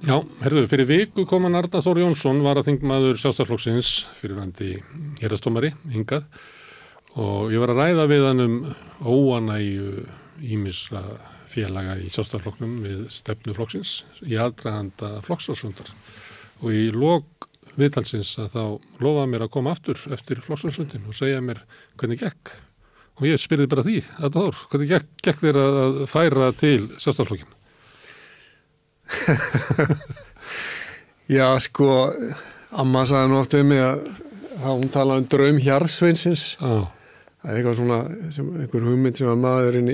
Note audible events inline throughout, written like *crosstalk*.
Já, herruðu, fyrir viku koman Arda Þór Jónsson var að þingmaður sjástarflokksins fyrir vandi hérastómari, hingað og ég var að ræða við hann um óanægu ímisra félaga í sjástarflokknum við stefnuflokksins í aðdraganda flokksfjórnsfundar og ég lók viðtalsins að þá lofaði mér að koma aftur eftir flokksfjórnsfundin og segja mér hvernig gekk og ég spyrði bara því, Arda Þór, hvernig gekk, gekk þér að færa til sjástarflokkinu? *laughs* Já, sko, amma sagði nú oft um mig að hún talaði um draum hjarðsveinsins. Oh. Það er eitthvað svona, sem, einhver hugmynd sem að maðurinn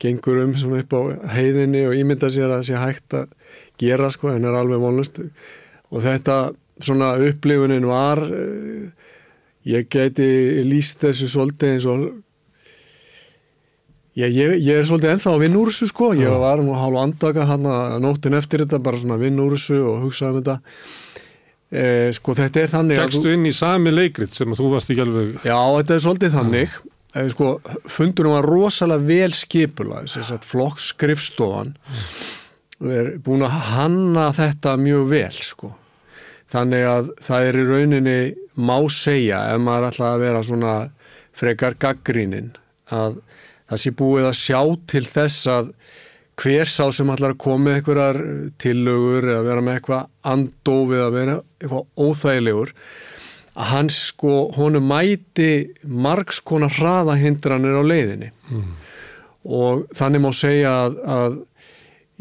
gengur um svona upp á heiðinni og ímynda sér að það sé hægt að gera, sko, en það er alveg vonlust. Og þetta, svona, upplifunin var, eh, ég geti líst þessu svolítið eins og Ég, ég, ég er svolítið ennþá að vinna úr þessu sko, ég var nú hálf andaka hann að nóttin eftir þetta, bara svona vinna úr þessu og hugsa um þetta. E, sko þetta er þannig Tekstu að... Tekstu inn í sami leikrit sem að þú varst ekki alveg... Já, þetta er svolítið þannig. E, sko fundunum var rosalega vel skipulað, þess að flokkskrifstofan er búin að hanna þetta mjög vel sko. Þannig að það er í rauninni má segja ef maður ætlaði að vera svona frekar gaggríninn að það sé búið að sjá til þess að hver sá sem ætlar að koma með eitthvað tilögur eða vera með eitthvað andofið að vera eitthvað óþægilegur að hans sko, honu mæti margs konar hraðahindranir á leiðinni mm. og þannig má segja að, að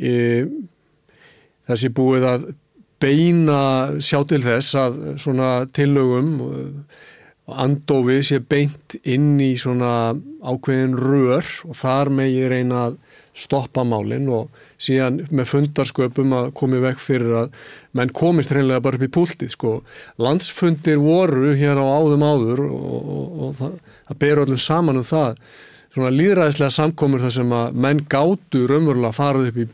e, þessi búið að beina sjá til þess að svona tilögum og og andofið sé beint inn í svona ákveðin rör og þar með ég reyna að stoppa málinn og síðan með fundarsköpum að komi vekk fyrir að menn komist reynlega bara upp í púltið sko. Landsfundir voru hér á áðum áður og, og, og það, það beru allir saman um það. Svona líðræðislega samkomur þar sem að menn gátu raunverulega farið upp í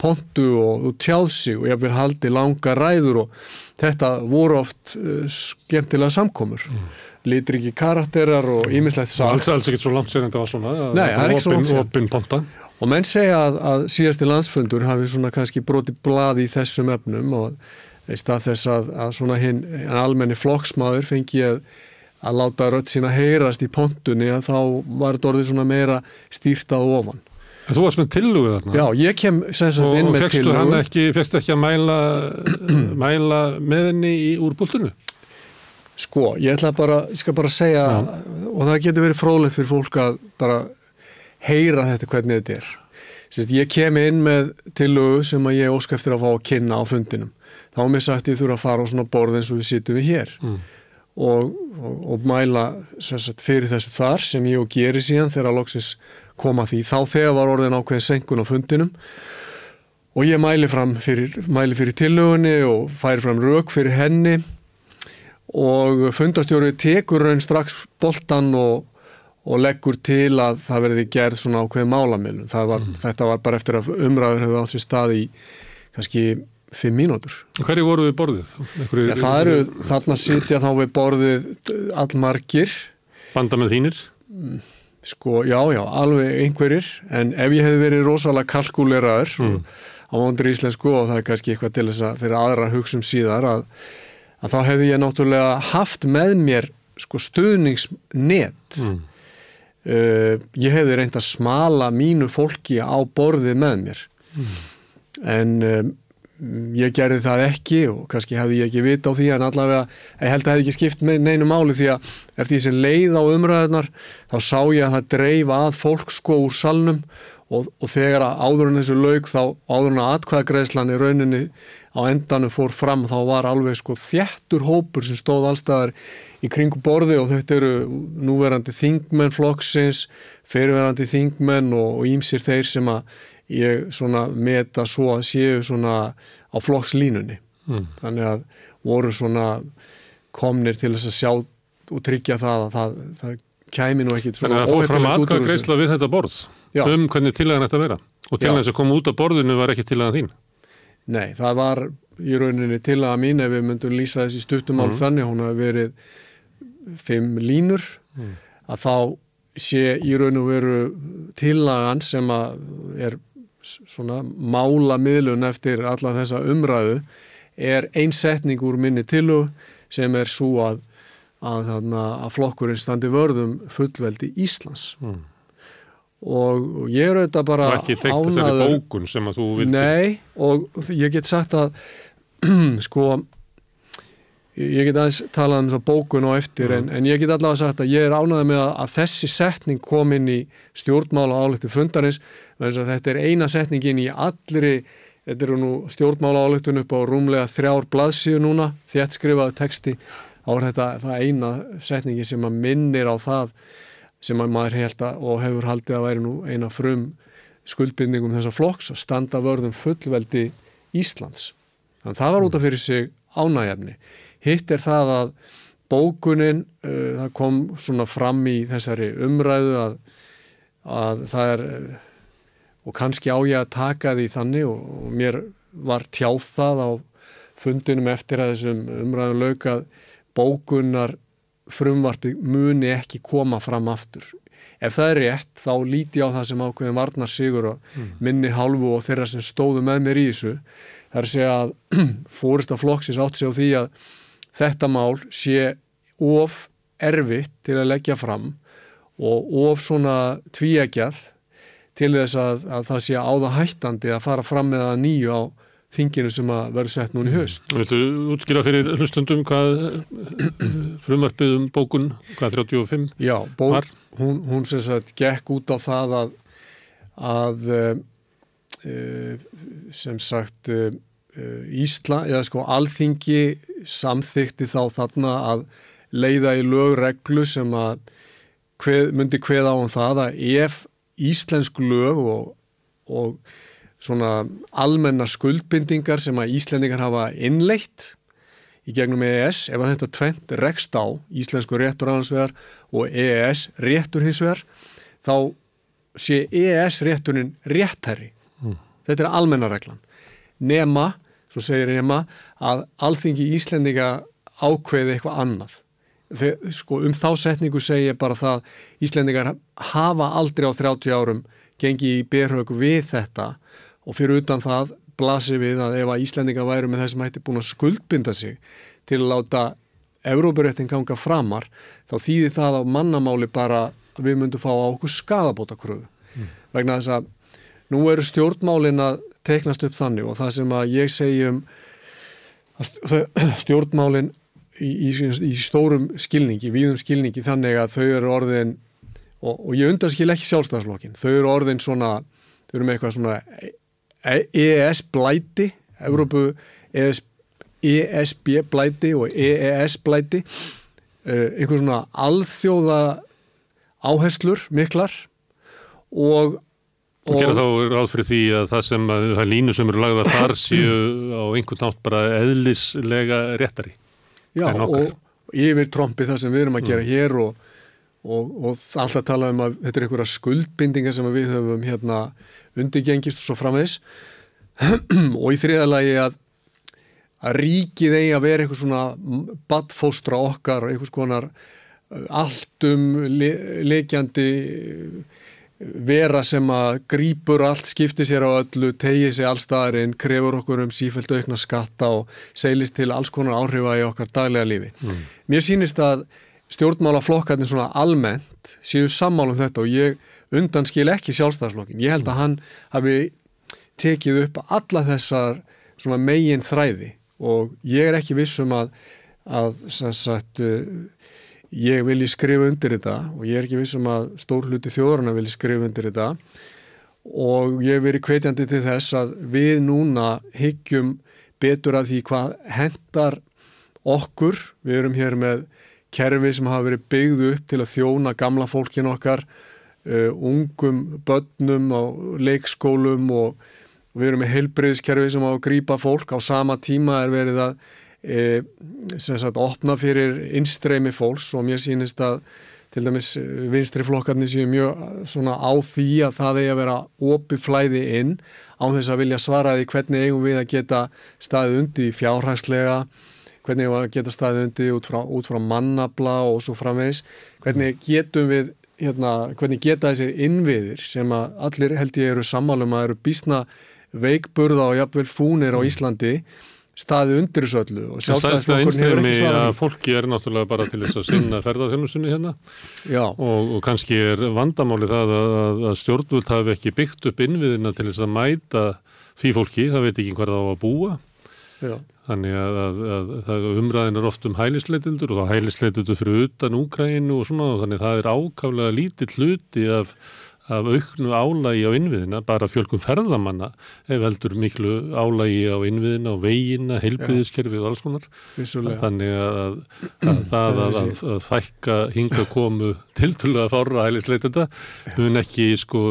pontu og, og tjáðsi og ég vil haldi langa ræður og þetta voru oft uh, eh, skemmtilega samkomur mm. litringi karakterar og ímislegt mm. sá Það er alls ekkert svo langt sér en þetta var svona Nei, það er ekki svo langt sér Og menn segja að, að síðasti landsfundur hafi svona kannski broti bladi í þessum öfnum og í stað þess að, að svona hinn almenni flokksmáður fengi að að láta rött sína heyrast í pontunni að þá var þetta orðið svona meira stýrt að ofan En þú varst með tillugu þarna? Já, ég kem og, inn með tillugu. Og fegstu ekki að mæla, *clears throat* mæla meðinni í úrbúltunni? Sko, ég ætla bara, ég skal bara segja Já. og það getur verið frólægt fyrir fólk að bara heyra þetta hvernig þetta er. Sérst, ég kem inn með tillugu sem að ég óskæftir að fá að kynna á fundinum. Þá er mér sagt ég þurfa að fara á svona borð eins og við sýtum við hér. Mm og, og, og mæla sagt, fyrir þessu þar sem ég og geri síðan þegar loksins koma því. Þá þegar var orðin ákveðin senkun á fundinum og ég mæli, fyrir, mæli fyrir tillögunni og færi fram rauk fyrir henni og fundastjóru tekur raun strax boltan og, og leggur til að það verði gerð svona ákveðin málamilun. Var, mm. Þetta var bara eftir að umræður hefði átt sér stað í kannski fimm mínútur. Hverju voru við borðið? Ekkur, ja, það eru, er, þarna sitja þá við borðið allmargir. Banda með þínir? Mm, sko, já, já, alveg einhverjir, en ef ég hef verið rosalega kalkuleraður mm. á vandur íslensku og það er kannski eitthvað til þess að fyrir aðra hugsun um síðar að, að þá hef ég náttúrulega haft með mér sko stuðningsnett mm. uh, ég hefði reynd að smala mínu fólki á borðið með mér mm. en um, Mm, ég gerði það ekki og kannski hefði ég ekki vita á því en allavega, ég held að það hefði ekki skipt neinu máli því að eftir því sem leið á umræðunar þá sá ég að það dreif að fólk sko úr salnum og, og þegar áðurinn þessu laug þá áðurinn að atkvæðagreðslan í rauninni á endanum fór fram þá var alveg sko þjættur hópur sem stóð allstaðar í kringu borði og þetta eru núverandi þingmenn flokksins, fyrirverandi þingmenn og ímsir þeir sem að ég svona meta svo að séu svona á flokkslínunni mm. þannig að voru svona komnir til þess að sjá og tryggja það að það, það kæmi nú ekkit svona Þannig að það fór fram aðkvæða greiðsla við þetta borð Já. um hvernig tilæðan þetta vera og tilæðan sem kom út af borðinu var ekki tilæðan þín Nei, það var í rauninni tilæðan mín ef við myndum lýsa þessi stuttumál mm. þannig hún hafi verið fimm línur mm. að þá sé í raun og veru tillagan sem er svona málamiðlun eftir alla þessa umræðu er einsetning úr minni tilu sem er svo að, að, að flokkurinn standi vörðum fullveldi Íslands mm. og, og ég er auðvitað bara ánaður. Það er ekki teikt þessari bókun sem að þú vildi. Nei og ég get sagt að *clears throat* sko ég get aðeins talað um bókun og eftir mm. en, en ég get allavega sagt að ég er ánæðið með að, að þessi setning kom inn í stjórnmála álöktu fundarins þetta er eina setningin í allri þetta eru nú stjórnmála álöktun upp á rúmlega þrjár blaðsíu núna þétt skrifaðu texti á þetta það eina setningi sem að minnir á það sem að maður held að og hefur haldið að væri nú eina frum skuldbindningum þessa flokks að standa vörðum fullveldi Íslands þannig að það var út af fyrir sig ánægjafni Hitt er það að bókunin, uh, það kom svona fram í þessari umræðu að, að það er, uh, og kannski á ég að taka því þannig og, og mér var tjáð það á fundinum eftir að þessum umræðum lögkað bókunar frumvarpi muni ekki koma fram aftur. Ef það er rétt þá líti á það sem ákveðin varnar sigur og mm. minni halvu og þeirra sem stóðu með mér í þessu. Það er að segja að fórist *clears throat* af flokksins átt sig á því að þetta mál sé of erfitt til að leggja fram og of svona tvíækjað til þess að, að það sé áða hættandi að fara fram með það nýju á þinginu sem að verður sett núna í mm. haust. Þú veitu, útskýra fyrir hlustundum hvað frumvarpið um bókun, hvað 35 Já, bók, var? Já, hún, hún sem sagt gekk út á það að, að eh, sem sagt eh, Eh, Ísla, eða sko alþingi samþykti þá þarna að leiða í lögreglu sem að hver, myndi hveða á hann um það að ef íslensk lög og, og svona almenna skuldbindingar sem að íslendingar hafa innleitt í gegnum EES, ef að þetta tvent rekst á íslensku réttur hansvegar og EES réttur hinsvegar þá sé EES rétturinn réttari. Mm. Þetta er almenna reglan. Nema svo segir Emma að alþingi Íslendinga ákveði eitthvað annað Þeir, sko, um þá setningu segja bara það Íslendingar hafa aldrei á 30 árum gengið í berhög við þetta og fyrir utan það blasir við að ef að Íslendingar væru með þessum hætti búin að skuldbinda sig til að láta Európaréttin ganga framar þá þýðir það á mannamáli bara að við myndum fá á okkur skadabótakröfu mm. vegna þess að nú eru stjórnmálin að teiknast upp þannig og það sem að ég segjum *clears throat* stjórnmálinn í, í, í stórum skilningi, víðum skilningi þannig að þau eru orðin og, og ég undanskil ekki sjálfstæðarslokkin þau eru orðin svona, þau eru með eitthvað svona EES e blæti Európu ES, ESB blæti og EES blæti e, einhver svona alþjóða áherslur miklar og Og gera þá ráð fyrir því að það sem það línu sem eru lagðað þar *clears throat* séu á einhvern nátt bara eðlislega réttari. Já og yfir trombi það sem við erum að gera mm. hér og, og, og alltaf tala um að þetta er einhverja skuldbindinga sem við höfum hérna undirgengist og svo framvegs *clears throat* og í þriðalagi að, að ríkið eigi að vera einhvers svona badfóstra okkar, einhvers konar eh, alltum le, leikjandi vera sem að grýpur allt, skiptir sér á öllu, tegir sér allstaðarinn, krefur okkur um sífælt aukna skatta og seilist til alls konar áhrifa í okkar daglega lífi. Mm. Mér sýnist að stjórnmálaflokkarnir svona almennt séu sammálum þetta og ég undanskil ekki sjálfstæðarslokkin. Ég held að hann hafi tekið upp alla þessar megin þræði og ég er ekki vissum að, að sagt, eh, ég vilji skrifa undir þetta og ég er ekki vissum að stór hluti þjóðurna vilji skrifa undir þetta og ég hef verið kveitjandi til þess að við núna hyggjum betur að því hvað hendar okkur, við erum hér með kerfi sem hafa verið byggðu upp til að þjóna gamla fólkin okkar uh, ungum börnum á leikskólum og við erum með heilbreyðskerfi sem á að grýpa fólk á sama tíma er verið að e, sem sagt opna fyrir innstreymi fólks og mér sýnist að til dæmis e, vinstriflokkarnir séu mjög e, svona á því að það eigi að vera opi flæði inn á þess að vilja svara því hvernig eigum við að geta staðið undi í fjárhæslega hvernig eigum við að geta staðið undi út frá, út frá mannabla og svo framvegs hvernig getum við hérna, hvernig geta þessir innviðir sem að allir held ég eru sammálum að eru bísna veikburða og jafnvel fúnir á Íslandi mm staði undir þessu öllu og sjálfstæðisflokkurinn hefur ekki svarað því. Fólki er náttúrulega bara til þess að sinna ferðarþjónusunni hérna og, og kannski er vandamáli það að, að stjórnvöld hafi ekki byggt upp innviðina til þess að mæta því fólki, það veit ekki hverða á að búa. Já. Þannig að, að, að umræðin er oft um hælisleitundur og þá hælisleitundur fyrir utan Úkrænu og svona og þannig að það er ákavlega lítið hluti af af auknu álægi á innviðina, bara fjölkum ferðamanna ef heldur miklu álægi á innviðina og veginna, heilbyrðiskerfi og alls konar. Vissulega. Þannig að, að *clears throat* það að, að, að fækka hinga komu tiltulega fára hælisleit þetta, mun ekki sko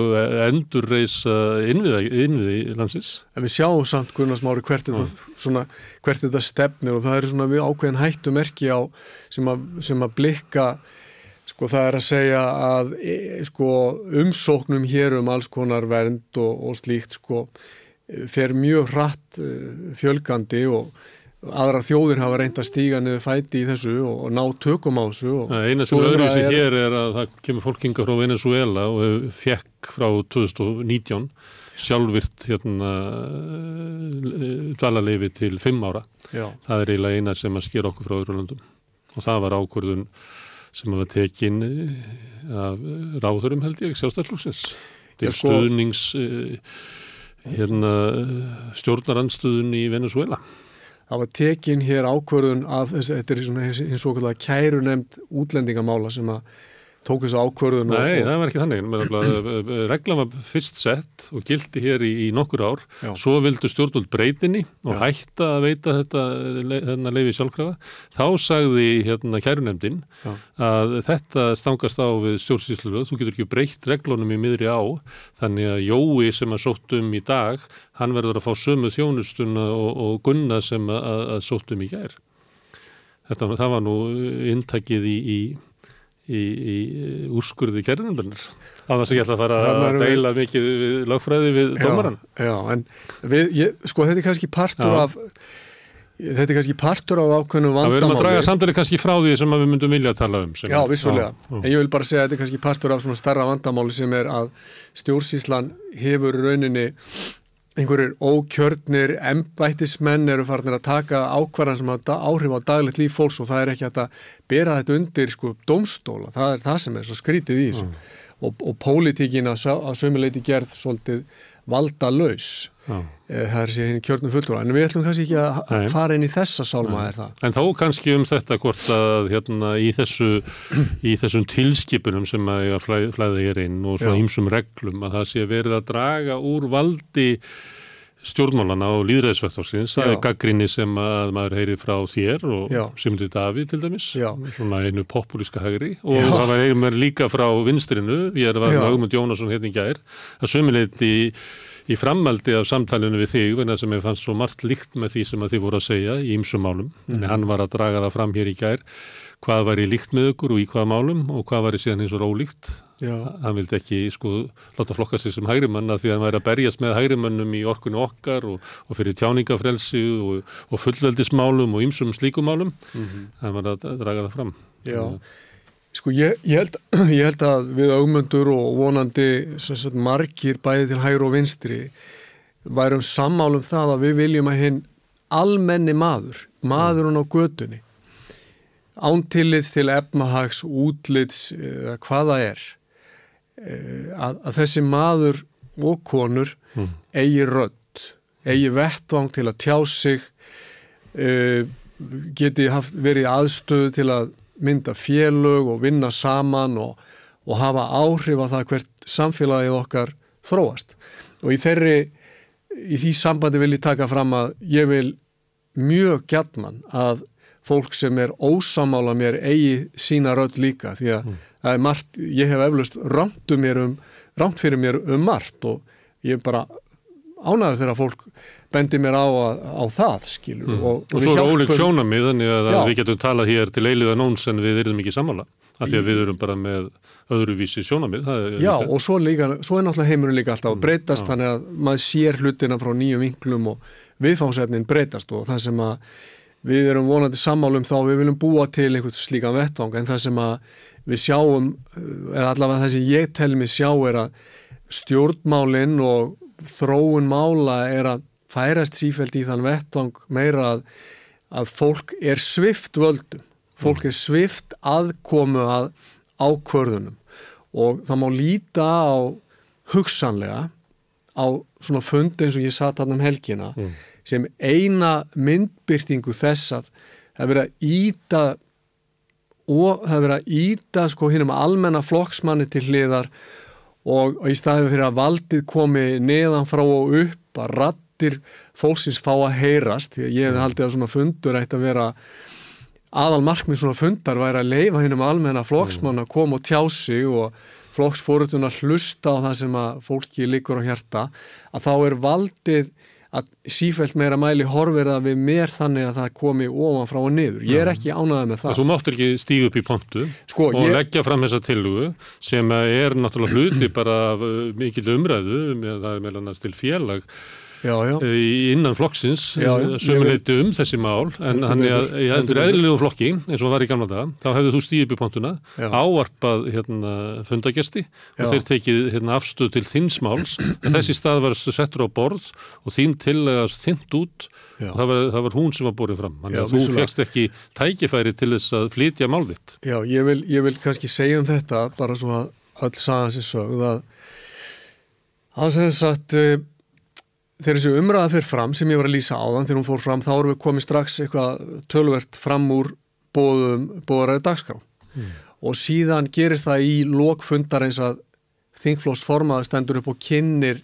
endur reysa innviði landsins. En við sjáum samt Gunnars Mári hvert þetta stefnir og það er svona við ákveðin hættumerki á sem að sem blikka Sko það er að segja að e, sko, umsóknum hér um alls konar vernd og, og slíkt sko, fer mjög hratt e, fjölgandi og aðra þjóðir hafa reynd að stíga niður fæti í þessu og, og ná tökum á þessu. Eina sem er öðruvísi er... hér er að það kemur fólkinga frá Venezuela og fekk frá 2019 sjálfvirt hérna, e, dvalarleifi til 5 ára. Já. Það er eiginlega eina sem að skýra okkur frá öðru landum og það var ákvörðun sem hafa tekin eh, af ráðurum held ég, sjálfstæðarflóksins til sko, stuðnings eh, hérna, stjórnarandstöðun í Venezuela Það var tekin hér ákvörðun af þessi, þetta er eins og okkur kærunemd útlendingamála sem að tók þessu ákvörðun Nei, og, og... það var ekki þannig eh, eh, eh, regla var fyrst sett og gildi hér í, í nokkur ár Já. svo vildu stjórnvöld breytinni og Já. hætta að veita þetta hérna, leiði sjálfkrafa, þá sagði hérna kærunemdin Já. að þetta stangast á við stjórnsýslu þú getur ekki breytt reglunum í miðri á þannig að Jói sem að sóttum um í dag, hann verður að fá sömu þjónustuna og, og gunna sem að, að sóttum um í gær þetta, það var nú intakið í, í í, í eh, úrskurði kærlunumbennar af þess að ég ætla að fara að deila við... mikið lagfræði við dómaran Já, en við, ég, sko þetta er kannski partur já. af þetta er kannski partur af ákveðinu vandamáli Já, við erum að draga samtalið kannski frá því sem við myndum vilja að tala um Já, vissulega, já. en ég vil bara segja að þetta er kannski partur af svona starra vandamáli sem er að stjórnsíslan hefur rauninni einhverjir ókjörnir embættismenn eru farnir að taka ákvarðan sem að áhrif á daglegt líf fólks og það er ekki að bera þetta undir sko domstóla, það er það sem er svo skrítið í þessu mm. og, og pólitíkin að sömuleiti gerð svolítið valda laus Já. Eh, það er sér kjörnum fullur en við ætlum kannski ekki að Nei. fara inn í þessa sálma Nei. er það. En þá kannski um þetta hvort að hérna í þessu *clears throat* í þessum tilskipunum sem að flæði hér inn og svo ímsum reglum að það sé verið að draga úr valdi stjórnmálana og líðræðisvektorsins það er gaggrinni sem að maður heyri frá þér og Simlið Daví til dæmis Já. svona einu populíska hægri og Já. það var eigin mér líka frá vinstrinu ég er að vera hugmund Jónasson hérna í gær að sömuleit í, í framaldi af samtalenu við þig, en það sem ég fannst svo margt líkt með því sem að þið voru að segja í ymsum málum, mm. en hann var að draga það fram hér í gær hvað var í líkt með ykkur og í hvaða málum og hvað var í síðan eins og rólíkt hann vildi ekki sko láta flokka sér sem hægrimanna því að hann væri að berjast með hægrimannum í orkunni okkar og, og fyrir tjáningafrelsi og, og fullveldismálum og ymsum slíkumálum mm -hmm. hann var að draga það fram Já, Þannig. sko ég, ég, held, *clears throat* ég held að við augmöndur og vonandi sagt, margir bæði til hægri og vinstri værum sammálum það að við viljum að hinn almenni maður, maðurinn á gödunni ántillits til efnahags, útlits, eh, hvaða er, eh, að, að þessi maður og konur mm. eigi rödd, eigi vettvang til að tjá sig, eh, geti haft, verið aðstöðu til að mynda félög og vinna saman og, og hafa áhrif að það hvert samfélagið okkar þróast. Og í þeirri, í því sambandi vil ég taka fram að ég vil mjög gætman að fólk sem er ósamála mér eigi sína rödd líka því að mm. margt, ég hef eflust rámt um um, fyrir mér um margt og ég er bara ánæður þegar fólk bendir mér á, á það skilur mm. og, og, og svo er ólík sjónamið þannig að já. við getum talað hér til eilið annóns en við erum ekki samála af því að við erum bara með öðruvísi sjónamið Já líka. og svo, líka, svo er náttúrulega heimurinn líka alltaf að mm, breytast mm. þannig að maður sér hlutina frá nýjum vinklum og viðfáðsefnin breytast og það sem að við erum vonandi sammálum þá við viljum búa til einhvert slíkan vettvang en það sem að við sjáum eða allavega það sem ég tel mig sjá er að stjórnmálinn og þróun mála er að færast sífælt í þann vettvang meira að, að fólk er svift völdum fólk er svift aðkomu að ákvörðunum og það má líta á hugsanlega á svona fundi eins og ég satt hann um helgina mm sem eina myndbyrtingu þess að það er verið að íta og það er verið að íta sko hinnum almennaflokksmanni til hliðar og, og í staðið fyrir að valdið komi neðan frá og upp að rattir fólksins fá að heyrast því að ég hef haldið að svona fundur ætti að vera aðal markmið svona fundar væri að leifa hinnum almennaflokksmann að koma og tjá sig og flokksfóruðun að hlusta á það sem að fólki líkur á hjarta að þá er valdið að sífælt meira mæli horfir það við mér þannig að það komi ofan frá og niður. Ég er ekki ánaðið með það. Þú máttur ekki stíð upp í pontu sko, og ég... leggja fram þessa tillugu sem er náttúrulega hluti bara af eh, mikil umræðu með það meðal annars til félag já, já. Eh, innan flokksins eh, sömuleyti um þessi mál en hann er í eðlilegu flokki eins og var í gamla dag, þá hefðu þú stíð upp í pontuna áarpað hérna, fundagesti og þeir tekið hérna, afstöð til þins máls, þessi stað var settur á borð og þín tillegast þint út Já. og það var, það var hún sem var borðið fram þannig að þú fegst ekki tækifæri til þess að flytja málvitt Já, ég vil, ég vil kannski segja um þetta bara svo að öll saðan sér sögð að það sem sagt eh, þegar þessu umræða fyrir fram sem ég var að lýsa áðan þegar hún fór fram þá erum við komið strax eitthvað tölvert fram úr bóðum bóðaræði dagskrá mm. og síðan gerist það í lokfundar eins að þingflósformaða stendur upp og kynir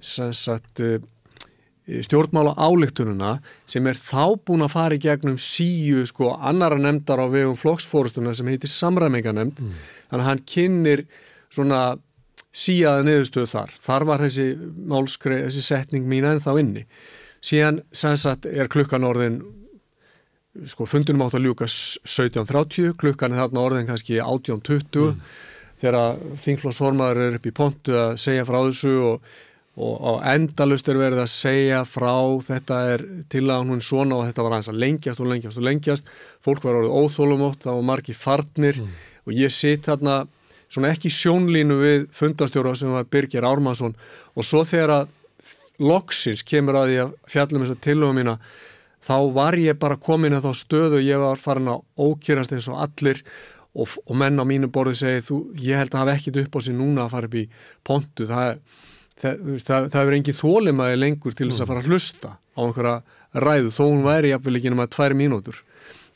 sagt, eh, stjórnmála álíktununa sem er þá búin að fara í gegnum síu sko annara nefndar á vegum flokksfórustuna sem heitir samræminganemnd mm. þannig að hann kynir svona síaða neðustöðu þar. Þar var þessi málskri, þessi setning mína en þá inni. Síðan sannsagt er klukkan orðin, sko fundunum átt að ljúka 17.30, klukkan er þarna orðin kannski 18.20 mm. þegar þinglósformaður er upp í pontu að segja frá þessu og, og endalust er verið að segja frá þetta er til að hún svona og þetta var aðeins að lengjast og lengjast og lengjast. Fólk var orðið óþólumótt, það var margi farnir mm. og ég sitt þarna svona ekki sjónlínu við fundastjóra sem var Birgir Ármannsson og svo þegar að loksins kemur að ég fjallum þess að um tilöfum mína þá var ég bara komin að þá stöðu ég var farin að ókýrast eins og allir og, og menn á mínu borði segi þú, ég held að hafa ekkit upp á sig núna að fara upp í pontu það, það, það, það er engin þólimaði lengur til þess að mm. fara að hlusta á einhverja ræðu þó hún væri jafnvel ekki nema tvær mínútur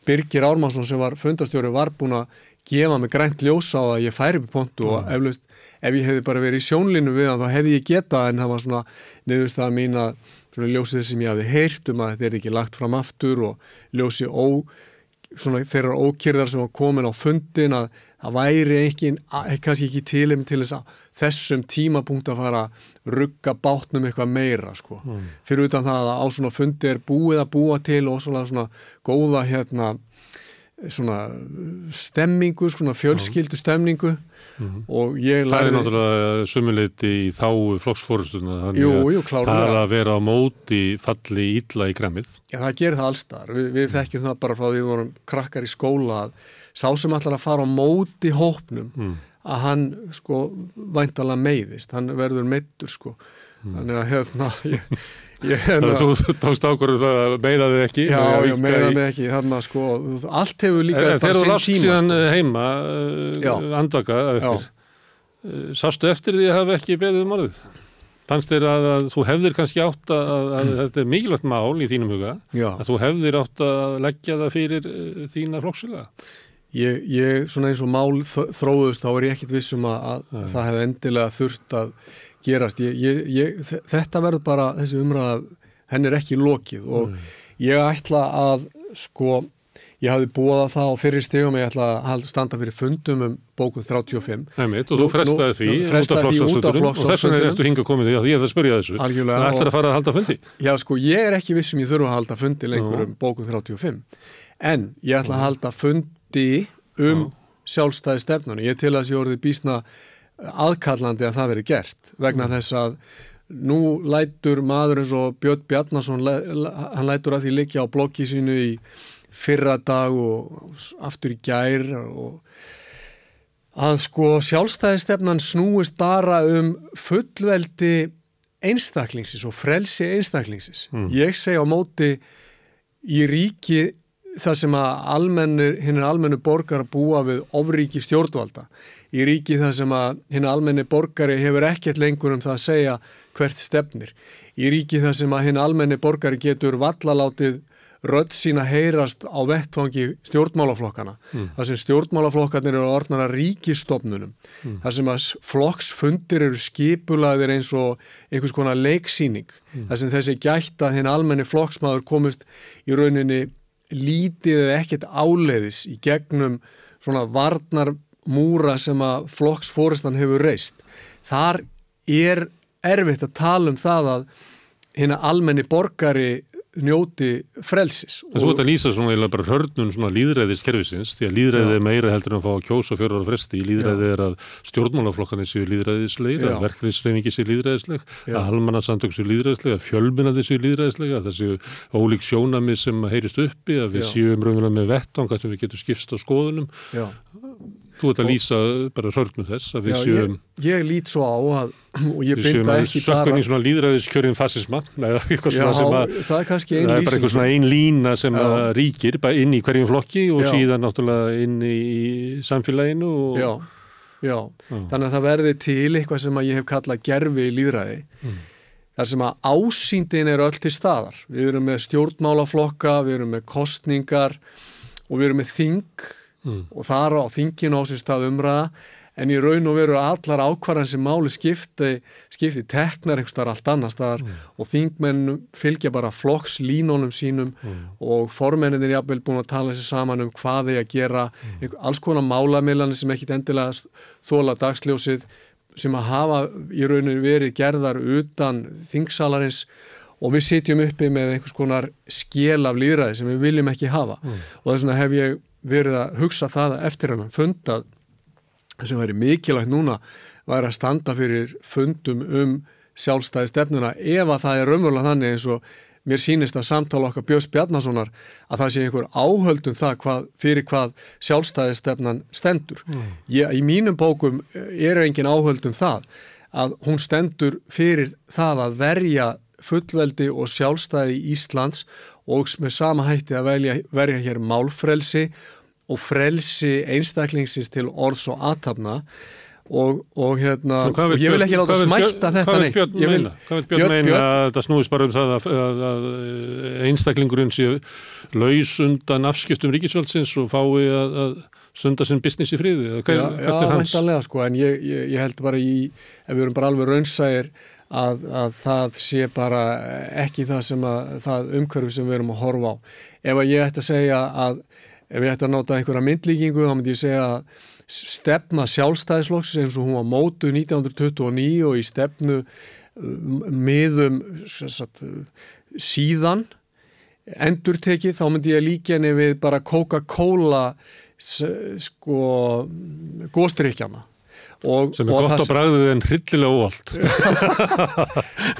Birgir Ármannsson sem var fundastjóri var búin að gefa mig grænt ljós á að ég færi upp í pontu mm. og eflust ef ég hefði bara verið í sjónlinu við hann þá hefði ég getað en það var svona nefnist að mín að svona ljósið sem ég hafi heyrt um að þetta er ekki lagt fram aftur og ljósið ó, svona þeirra ókýrðar sem var komin á fundin að það væri ekki, kannski ekki tilum til þess að þessum tímapunkt að fara að rugga bátnum eitthvað meira sko mm. fyrir utan það að á svona fundi er búið að búa til og svona, svona góða hérna svona stemmingu, svona fjölskyldu stemningu mm -hmm. og ég lærði... Það er náttúrulega sömuleyti í þá flokksfórumstuna, það er að vera á móti falli ítla í gremmið. Já, það gerir það allstar. Vi, við mm. þekkjum það bara frá því við vorum krakkar í skóla að sá sem allar að fara á móti hópnum mm. að hann sko væntalega meiðist, hann verður meittur sko. Mm. Þannig að hefna, ég, þannig að þú tókst ákvörðu um að meðaði ekki já, já meðaði ekki, þannig að sko allt hefur líka en, eh, eh, þegar þú last síðan sko. Eh, heima uh, andvaka eftir uh, sástu eftir því að hafa ekki beðið um orðið fannst þér að, að þú hefðir kannski átt að, að, að *clears throat* þetta er mikilvægt mál í þínum huga já. að þú hefðir átt að leggja það fyrir uh, þína flokksila Ég, ég, svona eins og mál þróðust, þá er ég ekkit vissum að, að það hefði endilega þurft að gerast. Ég, ég, þetta verður bara, þessi umræða, henn er ekki lokið og Nei. ég ætla að, sko, ég hafi búið að það á fyrir stegum, ég ætla að standa fyrir fundum um bókuð 35. Æmið, og þú frestaði því, nú, frestaði því út af flokksásöndunum. Og þess vegna erstu hinga komið, já, ég ætla að spyrja þessu. Algjörlega. Það ætlar að fara að halda fundi. Já, sko, ég er ekki vissum ég þurfa að halda fundi lengur um bókuð um 35. En ég ætla að halda fund fundi um sjálfstæði stefnunni. Ég til að þessi orði bísna aðkallandi að það veri gert vegna mm. þess að nú lætur maður eins og Björn Bjarnason, hann lætur að því likja á blokki sínu í fyrra dag og aftur í gær og að sko sjálfstæði stefnan snúist bara um fullveldi einstaklingsins og frelsi einstaklingsins. Mm. Ég segja á móti í ríki það sem að almennir, hinn er almennu borgar búa við ofríki stjórnvalda í ríki það sem að hinn er almenni borgari hefur ekkert lengur um það að segja hvert stefnir í ríki það sem að hinn almenni borgari getur vallalátið rödd sína heyrast á vettvangi stjórnmálaflokkana mm. það sem stjórnmálaflokkarnir eru orðnara ríkistofnunum mm. það sem að flokksfundir eru skipulaðir eins og einhvers konar leiksýning mm. það sem þessi gætt að hinn almenni flokksmaður komist í rauninni lítið eða ekkert áleiðis í gegnum svona varnarmúra sem að flokksfóristan hefur reist. Þar er erfitt að tala um það að hérna almenni borgari njóti frelsis. Það er svona að lýsa svona bara hörnum svona líðræðiskerfisins því að líðræði er meira heldur en að fá að kjósa fyrir ára fresti. Líðræði Já. er að stjórnmálaflokkanir séu líðræðislegir, að verkefnisreiningi séu líðræðisleg, Já. að halmannarsamtök séu líðræðisleg, að fjölminandi séu líðræðisleg, að það séu ólík sjónami sem heyrist uppi, að við Já. séum raunverulega með vettvang að við getum skipst á skoðunum. Þú ert að lýsa bara hörnum þess að við já, séum... Ég, ég lít svo á að, og ég binda ekki bara... Við séum að sökkum í svona líðræðiskjörðin fascisma, eða eitthvað svona já, sem að... Já, það er kannski einn lýsing. Það er bara eitthvað svona einn lína sem já. að ríkir, bara inn í hverjum flokki og síðan náttúrulega inn í samfélaginu og... Já, já, þannig að það verði til eitthvað sem að ég hef kallað gerfi í líðræði. Mm. Þar sem að ásýndin er öll til staðar. Við erum með stjórnmálaflokka, við erum með kostningar og við erum með þing mm. og þar á þinginu á sér stað umræða en í raun og veru allar ákvarðan sem máli skipti, skipti teknar einhvers þar allt annars þar mm. og þingmenn fylgja bara flokks línónum sínum mm. og formennin er jáfnvel búin að tala sér saman um hvað þeir að gera, mm. alls konar málamillanir sem ekkit endilega þóla dagsljósið sem að hafa í raun og veru gerðar utan þingsalarins og við sitjum uppi með einhvers konar skil af líðræði sem við viljum ekki hafa mm. og þess vegna hef ég verið að hugsa það að eftir hann fundað sem væri mikilvægt núna væri að standa fyrir fundum um sjálfstæði stefnuna ef að það er raunverulega þannig eins og mér sínist að samtala okkar Björns Bjarnasonar að það sé einhver áhöldum það hvað, fyrir hvað sjálfstæði stefnan stendur. Mm. Ég, í mínum bókum eh, er engin áhöldum það að hún stendur fyrir það að verja fullveldi og sjálfstæði í Íslands og með sama hætti að velja, verja hér málfrelsi og frelsi einstaklingsins til orðs og aðtapna og, og hérna og ég vil ekki láta smætta þetta neitt Hvað vil Björn meina? Hvað vil Björn meina að það snúist bara um það að, að, að einstaklingurinn sé laus undan afskiptum ríkisvöldsins og fái að, að sunda sinn business í fríði? Já, já væntalega sko, en ég, ég, ég held bara í, ef við erum bara alveg raunsægir að, að það sé bara ekki það sem að, það umhverfi sem við erum að horfa á. Ef að ég ætti að segja að, ef ég ætti að nota einhverja myndlíkingu, þá myndi ég segja að stefna sjálfstæðisflokks eins og hún var mótu 1929 og í stefnu miðum sagt, síðan endur tekið, þá myndi ég líka henni við bara Coca-Cola sko góstríkjana Og, sem er og gott á bræðið en hryllilega óvald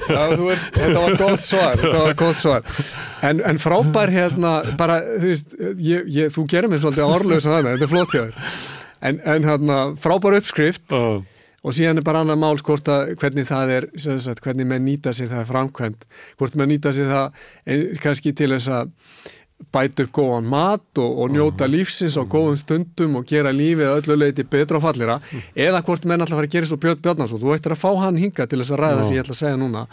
*laughs* þetta var gott svar þetta var gott svar en, en frábær hérna bara, þú, veist, ég, ég, þú gerir mér svolítið orðlöðs að það þetta er flott hjá þér en, en hérna, frábær uppskrift oh. og síðan er bara annar mál hvort að hvernig það er sagt, hvernig maður nýta sér það framkvæmt hvort maður nýta sér það eh, kannski til þess að bæta upp góðan mat og, og njóta mhm. lífsins á góðum stundum og gera lífið ölluleiti betra og fallera mm. eða hvort menn alltaf fara að gera svo Björn Bjarnarsson þú ættir að fá hann hinga til þess að ræða sem ég ætla að segja núna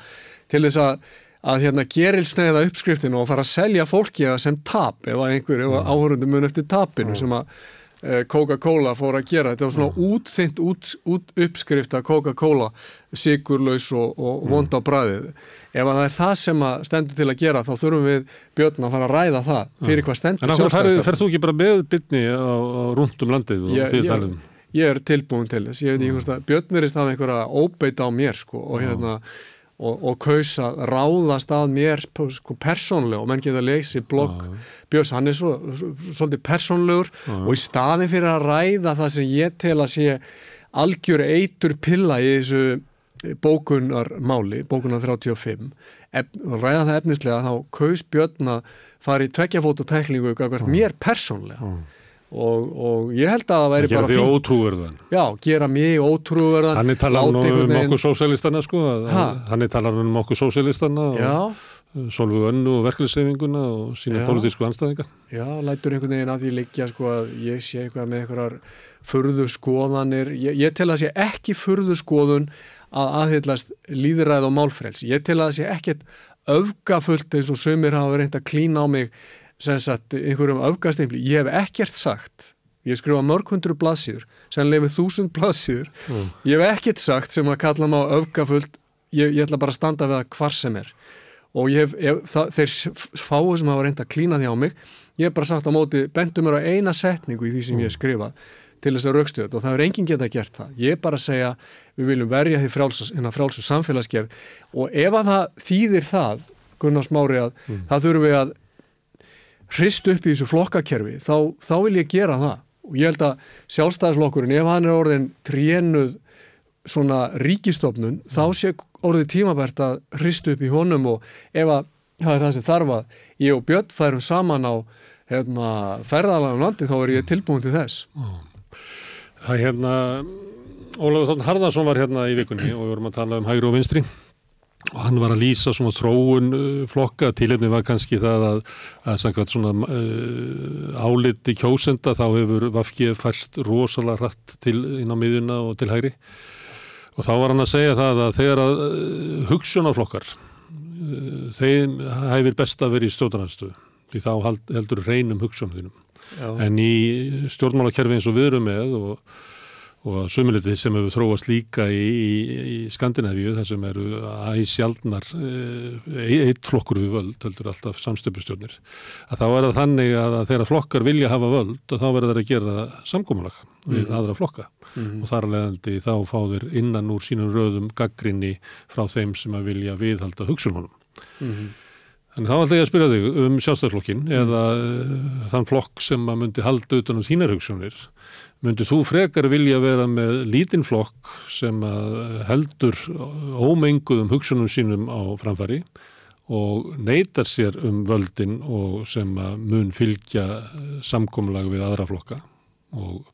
til þess að, að hérna, gerilsneiða uppskriftin og fara að selja fólki sem tap ef einhverju mhm. áhörundum mun eftir tapinu sem að Eh, Coca-Cola fór að gera þetta var svona mm. útþynt út, út uppskrift að Coca-Cola sigurlaus og, og mm. vond á bræðið ef að það er það sem að stendur til að gera þá þurfum við björnum að fara að ræða það ah. fyrir hvað stendur en það færðu ekki bara með byrni á, á rundum landið og fyrirtælum ég, ég er tilbúin til þess, ég veit ekki hvort mm. að björnverist hafa einhverja óbeita á mér sko og ah. hérna mm og, og kausa ráðast að mér sko, persónlega og menn geta leysi blogg Björns, hann er svo, svolítið persónlegur og í staðin fyrir að ræða það sem ég tel að sé algjör eitur pilla í þessu eh, bókunarmáli bókunar 35 ef, ræða það efnislega þá kaus Björn að fara í tveggjafótoteklingu og eitthvað mér persónlega Og, og ég held að það væri bara fínt gera því ótrúverðan já, gera mig ótrúverðan hann er talað um okkur sósælistana sko, hann er talað um okkur sósælistana og Solvögu önnu og verkliðsefinguna og sína pólitísku anstæðinga já, lætur einhvern veginn að því liggja sko, að ég sé eitthvað með einhverjar furðu skoðanir ég, ég tel að sé ekki furðu skoðun að aðhyllast líðræð og málfræls ég tel að sé ekkert öfgafullt eins og sömur hafa reynd að klína á mig sagt, einhverjum afgasteyfli, ég hef ekkert sagt ég skrifa mörg hundru blassýður sannlega við þúsund blassýður mm. ég hef ekkert sagt sem að kalla maður öfgafullt, ég, ég ætla bara að standa við það hvar sem er og ég hef, ég, það, þeir fáið sem hafa reynd að klína því á mig, ég hef bara sagt á móti bendur mér á eina setningu í því sem mm. ég hef mm. skrifað til þess að raukstuða og það er enginn getað gert það, ég er bara að segja við viljum verja því frálsas, en að hérna frálsu samfélagsgerð og ef að það þýðir það Gunnar Smári að mm. það þurfum við að hrist upp í þessu flokkakerfi þá, þá vil ég gera það og ég held að sjálfstæðisflokkurinn ef hann er orðin trénuð svona ríkistofnun mm. þá sé orðið tímabært að hrist upp í honum og ef að það er það sem þarf að ég og Björn færum saman á hérna, ferðalagum landi þá er ég tilbúin til þess mm. Það er hérna Ólafur Þórn Harðarsson var hérna í vikunni og við vorum að tala um hægru og vinstri og hann var að lýsa svona þróun uh, flokka, tilhefni var kannski það að, að samkvæmt svona uh, áliti kjósenda þá hefur Vafki fælt rosalega hratt til inn á miðuna og til hægri og þá var hann að segja það að þegar að uh, hugsunarflokkar uh, þeim hefur best að vera í stjórnarhansstöðu því þá held, heldur reynum hugsunum þínum en í stjórnmálakerfi eins og við erum með og og sömulegtið sem hefur þróast líka í, í, í Skandinavíu þar sem eru aðeins sjálfnar eitt eh, flokkur við völd, heldur alltaf samstöpustjórnir, að þá er það þannig að þegar flokkar vilja hafa völd þá verður það að gera samkómulag við mm. aðra flokka mm -hmm. og þar leðandi þá fá þeir innan úr sínum röðum gaggrinni frá þeim sem að vilja viðhalda hugsunum mm -hmm. Þannig þá ætla ég að spyrja þig um sjálfstæðarflokkin eða eh, þann flokk sem að myndi halda utan á um sína hugsunir Möndu þú frekar vilja vera með lítinn flokk sem heldur ómenguðum hugsunum sínum á framfari og neytar sér um völdin og sem mun fylgja samkomlag við aðra flokka og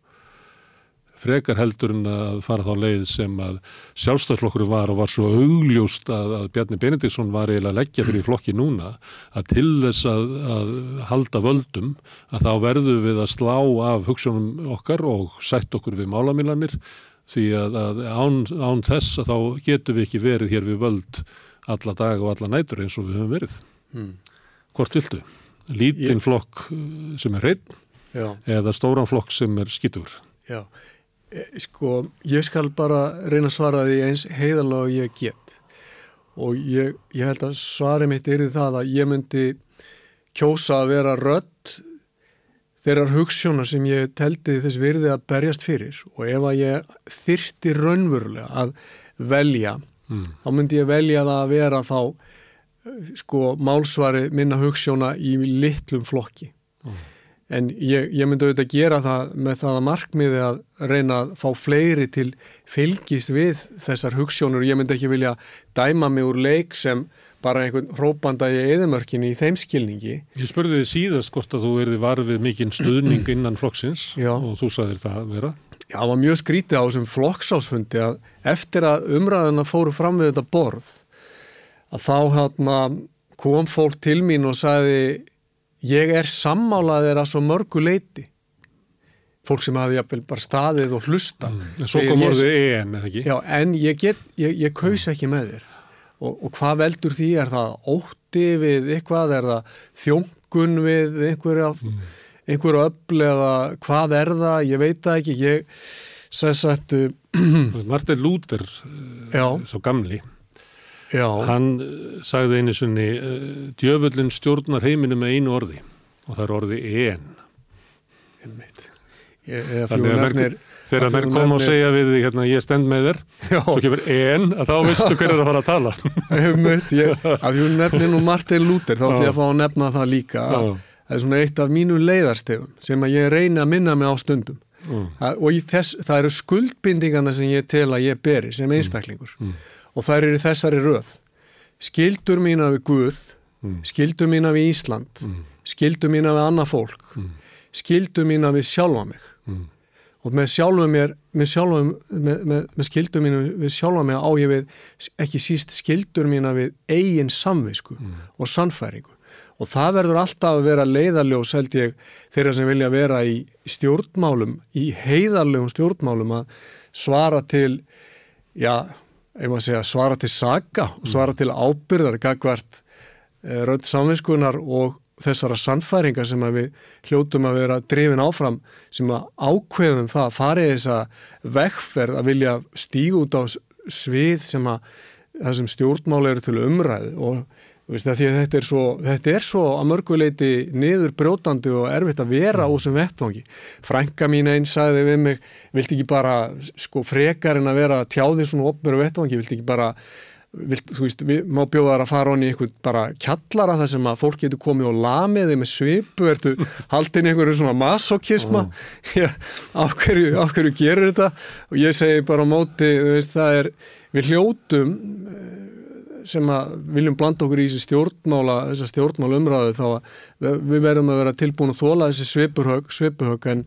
frekar heldur en að fara þá leið sem að sjálfstæðslokkur var og var svo augljóst að, að Bjarni Benediktsson var eiginlega að leggja fyrir flokki núna að til þess að, að halda völdum að þá verðu við að slá af hugsunum okkar og sætt okkur við málamilanir því að, að án, án þess að þá getum við ekki verið hér við völd alla dag og alla nætur eins og við höfum verið. Hmm. Hvort viltu? Lítinn Ég... flokk eh, sem er hreitn eða stóran flokk sem er skittur? Já, Eh, sko, ég skal bara reyna að svara því eins heiðalega ég get og ég, ég held að svari mitt er í það að ég myndi kjósa að vera rött þeirrar hugssjóna sem ég teldi þess virði að berjast fyrir og ef að ég þyrti raunverulega að velja mm. þá myndi ég velja það að vera þá eh, sko málsvari minna hugssjóna í litlum flokki mm. En ég, ég myndi auðvitað gera það með það að markmiði að reyna að fá fleiri til fylgist við þessar hugssjónur. Ég myndi ekki vilja dæma mig úr leik sem bara einhvern hrópandagi eðamörkinni í þeim skilningi. Ég spurði þið síðast hvort að þú erði varfið mikinn stuðning innan flokksins *clears throat* Já. og þú saðir það vera. Já, það var mjög skrítið á þessum flokksásfundi að eftir að umræðina fóru fram við þetta borð að þá hátna kom fólk til mín og sagði ég er sammálað þeirra svo mörgu leiti fólk sem hafi bara staðið og hlusta mm, Svo kom orðið EM, eða ekki? Já, en ég, get, ég, ég kausa mm. ekki með þér og, og hvað veldur því? Er það ótti við eitthvað? Er það þjóngun við einhverja mm. einhverju öll eða hvað er það? Ég veit það ekki ég sæsættu *clears throat* Martin Luther, já. Eh, svo gamli Já. Hann eh, sagði einu sunni, eh, djöfullin stjórnar heiminu með einu orði og það er orði en. Einmitt. Ég, Þannig að merkir... Þegar þeir koma og segja við því hérna ég stend með þér, *laughs* já. svo kemur en að þá veistu hverju það fara að tala. *laughs* Meitt, ég, að þú nefnir nú Martin Luther þá því að fá að nefna það líka. Að, það er svona eitt af mínu leiðarstefum sem að ég reyna að minna mig á stundum mm. að, og þess, það eru skuldbindingana sem ég tel að ég beri sem mm. einstaklingur mm. og það eru þessari röð skildur mína við Guð mm. skildur mína við Ísland mm. skildur mína við annað fólk mm. skildur mína við sjálfa mig og með sjálfa mér með, með, með, með skildur mína við sjálfa mig á ég við ekki síst skildur mína við eigin samvisku og sannfæringu og það verður alltaf að vera leiðarljós held ég þeirra sem vilja vera í stjórnmálum, í heiðarlegum stjórnmálum að svara til já, ef maður segja svara til saga og mm. svara til ábyrðar gagvert eh, rönd samvinskunar og þessara sannfæringar sem við hljótum að vera drifin áfram sem að ákveðum það að fari þessa vekkferð að vilja stíg út á svið sem að þessum stjórnmáli eru til umræð og Veist, þetta, er svo, þetta er svo að mörguleiti niður brjótandi og erfitt að vera mm. á þessum vettvangi. Frænka mín einn sagði við mig, vilt ekki bara sko, frekar en að vera tjáðið svona opnveru vettvangi, vilt ekki bara vilt, þú veist, við, má bjóðar að fara onni í einhvern bara kjallara þar sem að fólk getur komið og lamiðið með svipu ertu *laughs* haldin einhverju svona masokisma mm. *laughs* af, hverju, af hverju gerur þetta og ég segi bara á móti, þú veist, það er við hljótum sem að viljum blanda okkur í þessi stjórnmála, þessi stjórnmála umræðu þá að við verðum að vera tilbúin að þóla þessi svipurhög, svipurhög en,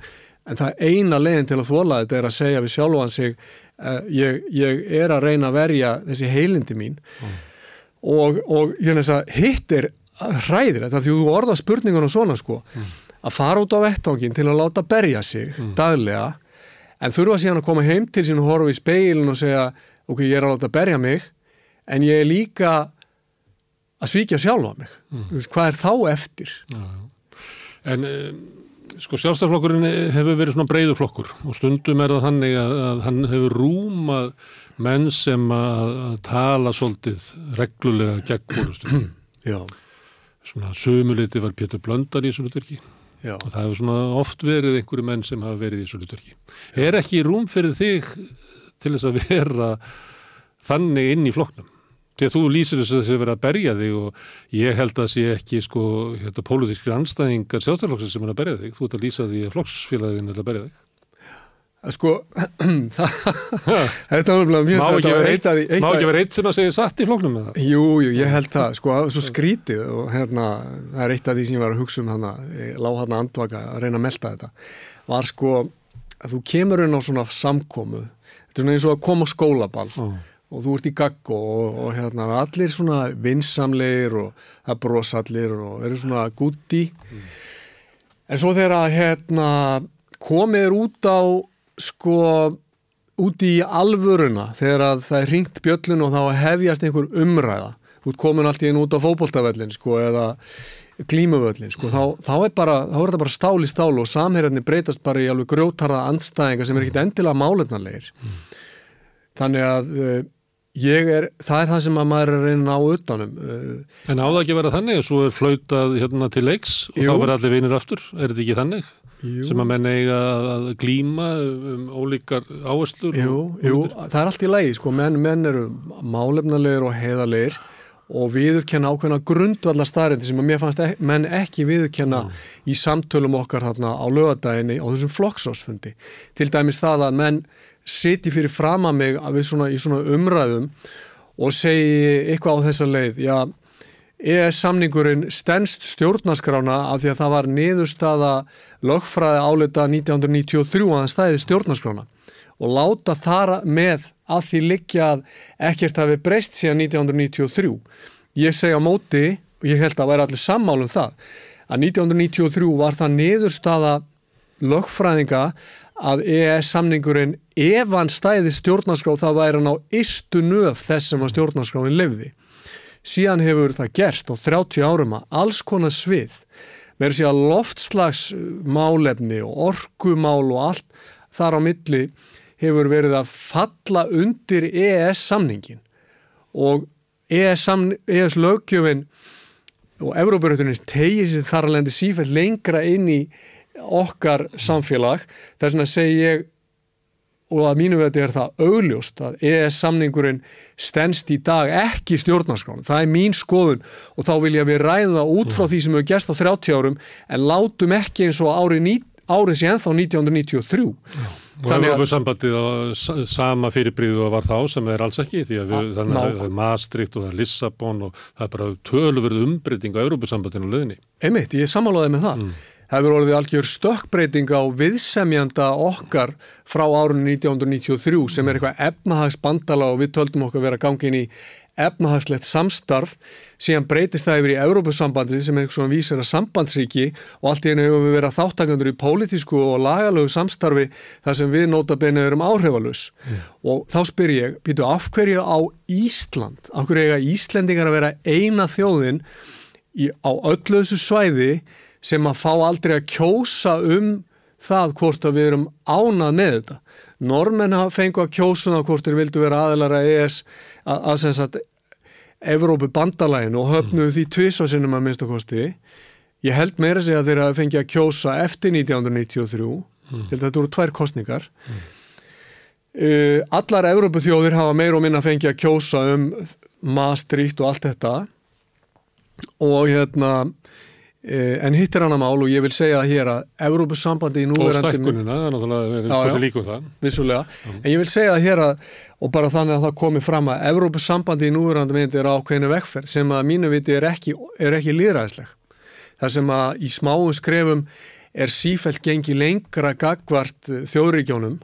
en það eina leginn til að þóla þetta er að segja við sjálfan sig uh, ég, ég er að reyna að verja þessi heilindi mín mm. og, og hérna þess að hittir hræðir þetta því þú orða spurningunum svona sko mm. að fara út á vettangin til að láta berja sig mm. daglega en þurfa síðan að koma heim til sín og horfa í speilin og segja ok, ég er að láta berja mig en ég er líka að svíkja sjálfa mig mm. veist, hvað er þá eftir já, já. en um, sko sjálfstaflokkurinn hefur verið svona breyður flokkur og stundum er það þannig að, að hann hefur rúmað menn sem að, að tala svolítið reglulega gegn búrustum *clears throat* svona sömuliti var Pétur Blöndar í þessu hlutverki Já. og það hefur svona oft verið einhverju menn sem hafa verið í þessu hlutverki. Er ekki rúm fyrir þig til þess að vera þannig inn í floknum? þegar þú lýsir þess að það sé verið að berja þig og ég held að það sé ekki sko, hérna, pólitískri anstæðingar sjálfstæðarflokksins sem er að berja þig, þú ert að lýsa því að flokksfélagin er að berja þig Sko, *clears throat* það þetta var umlega mjög sætt að reyta því Má ekki vera eitt sem að segja satt í floknum með það? Jú, jú, ég held það, sko, að svo skrítið og hérna, það er eitt af því sem ég var að hugsa um hana, lág hana andvaka að reyna að melda þetta, var sko að þú kemur inn á svona samkómu þetta er svona eins og að koma á skólaball oh og þú ert í gagg og, og, og hérna allir svona vinsamleir og það brosa allir og eru svona gutti mm. en svo þegar að hérna komir út á sko úti í alvöruna þegar að það er ringt bjöllin og þá hefjast einhver umræða út komin allt í einu út á fókbóltavellin sko eða klímavöllin sko þá, þá er bara, þá er það bara stál í stál og samherjarnir breytast bara í alveg grjótarða andstæðinga sem er ekkit endilega málefnarleir mm. þannig að eh, Er, það er það sem maður er að reyna að ná utanum uh, En áða ekki að vera þannig og svo er flautað hérna til leiks og Jú. þá verður allir vinir aftur, er þetta ekki þannig? Jú. sem að menna eiga að glíma um ólíkar áherslur Jú, jú það er allt í lægi sko menn, menn eru málefnalegur og heiðalegir og viðurkenna ákveðna grundvallar starrindi sem að mér fannst ek menn ekki viðurkenna mm. í samtölum okkar þarna á lögadæginni á þessum flokksásfundi til dæmis það að menn siti fyrir fram að mig svona, í svona umræðum og segi eitthvað á þessa leið já, EES samningurinn stennst stjórnaskrána af því að það var niðurstaða lögfræði áleta 1993 að það stæði stjórnaskrána og láta þar með að því liggja að ekkert hafi breyst síðan 1993 ég segja á móti og ég held að væri allir sammálum það að 1993 var það niðurstaða lögfræðinga að EES-samningurinn ef hann stæði stjórnarskrá þá væri hann á ystu nöf þess sem stjórnarskráin levði. Síðan hefur það gerst á 30 árum að alls konar svið með þess að loftslagsmálefni og orkumál og allt þar á milli hefur verið að falla undir EES-samningin og EES-lögjöfin EES og Európa-rötunins tegið sér þar alveg sífæll lengra inn í okkar samfélag þess vegna segi ég og að mínu veiti er það augljóst að EES-samningurinn stendst í dag ekki stjórnarskónum. Það er mín skoðun og þá vilja við ræða út frá mm. því sem við gæst á 30 árum en látum ekki eins og árið árið sé ennþá 1993. Já. Og það voru sambandið á sama fyrirbríðu og var þá sem er alls ekki því að við, ah, þannig að það er Maastricht og það er Lissabon og það er bara tölverð umbreyting á Európa sambandinu og löðinni. Einmitt, ég samálaði með það. Mm. Það hefur orðið algjör stökkbreyting á viðsemjanda okkar frá árunni 1993 sem er eitthvað efnahagsbandala og við töldum okkar vera gangin í efnahagslegt samstarf síðan breytist það yfir í Európusambandi sem er eitthvað svona vísera sambandsríki og allt í hennu hefur við verið þáttakandur í pólitísku og lagalögu samstarfi þar sem við nota beinu erum áhrifalus yeah. Mm. og þá spyr ég, býtu, af hverju á Ísland? Af hverju eiga Íslendingar að vera eina þjóðin í, á öllu þessu svæði sem að fá aldrei að kjósa um það hvort að við erum ánað með þetta. Normenn fengu að kjósa um það hvort þeir vildu vera aðelara ES að, að sem sagt Evrópu bandalægin og höfnuðu því tvísásinnum að minnstu kosti. Ég held meira sig að þeirra fengi að kjósa eftir 1993, mm. held að þetta voru tvær kostningar. Mm. Uh, allar Evrópu þjóðir hafa meir og minna fengið að kjósa um Maastricht og allt þetta og hérna Eh, en hittir hann að mál og ég vil segja hér að Európusambandi í núverandi og stækkunina, náttúrulega, hvort er líkuð það vissulega, en ég vil segja hér að og bara þannig að það komi fram að Európusambandi í núverandi myndi er ákveðinu vekferð sem að mínu viti er ekki, ekki líðræðisleg, þar sem að í smáum skrefum er sífælt gengi lengra gagvart eh, þjóðríkjónum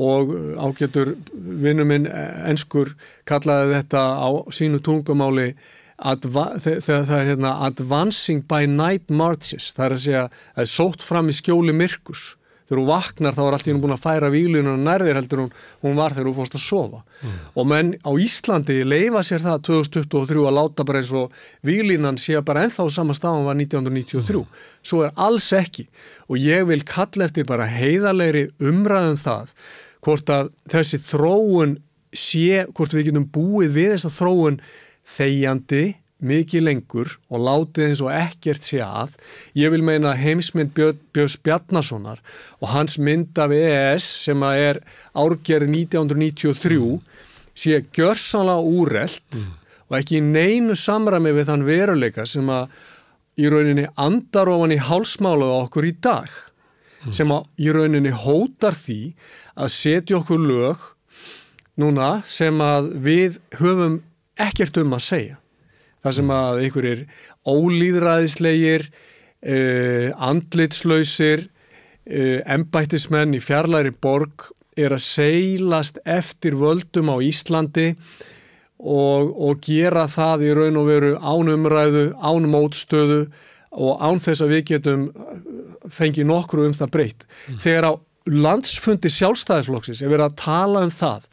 og eh, ágætur vinnuminn ennskur kallaði þetta á sínu tungumáli þegar það er hérna advancing by night marches það er að segja, það er sótt fram í skjóli myrkus, þegar hún vaknar þá er allt í hún búin að færa výlun og nærðir heldur hún, hún var þegar hún fórst að sofa mm. og menn á Íslandi leifa sér það 2023 að láta bara eins og výlunan sé bara enþá saman stafan var 1993 mm. svo er alls ekki og ég vil kalla eftir bara heiðarleiri umræðum um það hvort að þessi þróun sé, hvort við getum búið við þessa þróun þeigjandi, mikið lengur og látið eins og ekkert sé að ég vil meina heimsmynd Björns Bjarnasonar og hans mynd af EES sem að er árgerð 1993 sé gjörsanlega úrreld mm. og ekki neinu samrami við þann veruleika sem að í rauninni andar ofan í hálsmála á okkur í dag mm. sem að í rauninni hótar því að setja okkur lög núna sem að við höfum ekkert um að segja. Það sem að ykkur er ólýðræðislegir, uh, andlitslausir, uh, embættismenn í fjarlæri borg er að seilast eftir völdum á Íslandi og, og gera það í raun og veru ánumræðu, ánmótstöðu og án þess að við getum eh, fengið nokkru um það breytt. Mm. Þegar á landsfundi sjálfstæðisflokksins er verið að tala um það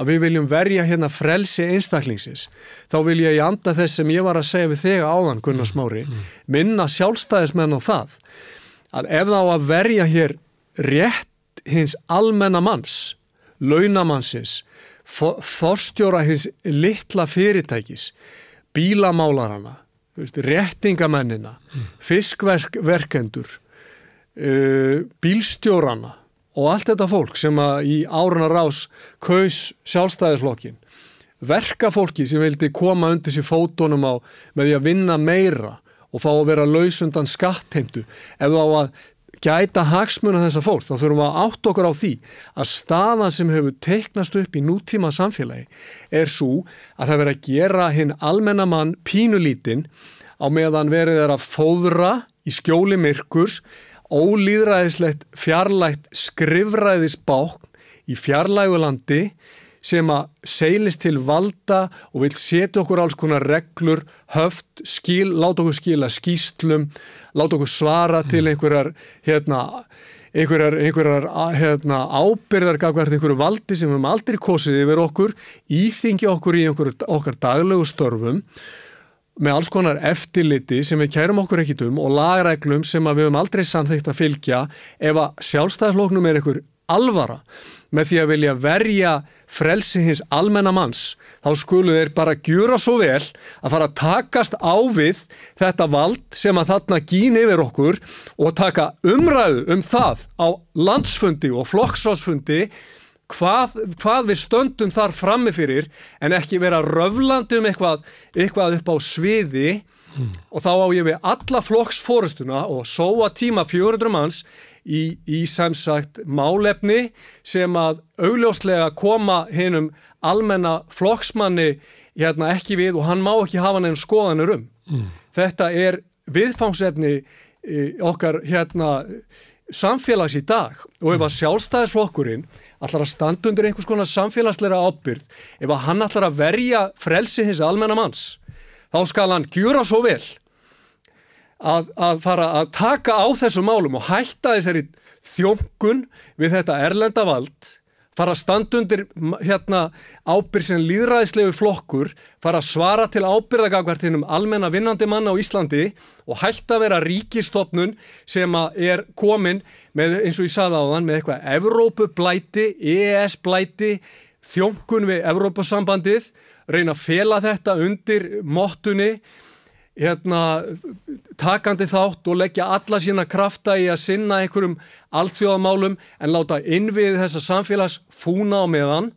að við viljum verja hérna frelsi einstaklingsins, þá vil ég í anda þess sem ég var að segja við þig áðan Gunnar mm, Smári, mm. minna sjálfstæðismenn á það, að ef þá að verja hér rétt hins almennamanns launamannsins forstjóra hins litla fyrirtækis, bílamálarana réttingamennina mm. fiskverkendur uh, bílstjórana og allt þetta fólk sem að í áruna rás kaus sjálfstæðisflokkin verkafólki sem vildi koma undir sér fótunum á með því að vinna meira og fá að vera lausundan skattheimtu ef þá að gæta hagsmuna þessa fólks þá þurfum við að átt okkur á því að staðan sem hefur teiknast upp í nútíma samfélagi er svo að það verið að gera hinn almennamann pínulítinn á meðan verið er að fóðra í skjóli myrkurs ólýðræðislegt fjarlægt skrifræðisbákn í fjarlægulandi sem að seilist til valda og vil setja okkur alls konar reglur, höft, skíl, láta okkur skíla skýstlum, láta okkur svara til hmm. einhverjar, hérna, einhverjar, einhverjar hérna, ábyrðargafkvært, einhverju valdi sem við hefum aldrei kosið yfir okkur, íþingja okkur í okkur, okkar daglegu störfum með alls konar eftirliti sem við kærum okkur ekkit um og lagreglum sem við höfum aldrei samþýtt að fylgja ef að sjálfstæðsloknum er einhver alvara með því að vilja verja frelsi hins almennamanns þá skulu þeir bara gjura svo vel að fara að takast á við þetta vald sem að þarna gín yfir okkur og taka umræðu um það á landsfundi og flokksásfundi hvað, hvað við stöndum þar frammefyrir en ekki vera röflandi um eitthvað, eitthvað upp á sviði hmm. og þá á ég við alla flokksfórustuna og sóa tíma 400 manns í, í samsagt málefni sem að augljóslega koma hinnum almennaflokksmanni hérna ekki við og hann má ekki hafa nefn skoðanur um. Hmm. Þetta er viðfangsefni eh, okkar hérna samfélags í dag og ef að mm. sjálfstæðisflokkurinn ætlar að standa undir einhvers konar samfélagsleira ábyrð, ef að hann ætlar að verja frelsi hins almennamanns þá skal hann gjúra svo vel að, að fara að taka á þessum málum og hætta þessari þjóngun við þetta erlenda vald fara að standa undir hérna, ábyrg sem líðræðislegu flokkur, fara að svara til ábyrðagagvartinum almenna vinnandi manna á Íslandi og hægt að vera ríkistofnun sem er komin með, eins og ég saði á þann, með eitthvað Evrópublæti, EES-blæti, þjónkun við Evrópusambandið, reyna að fela þetta undir mottunni Hérna, takandi þátt og leggja alla sína krafta í að sinna einhverjum alþjóðamálum en láta innviðið þessa samfélags fúna á meðan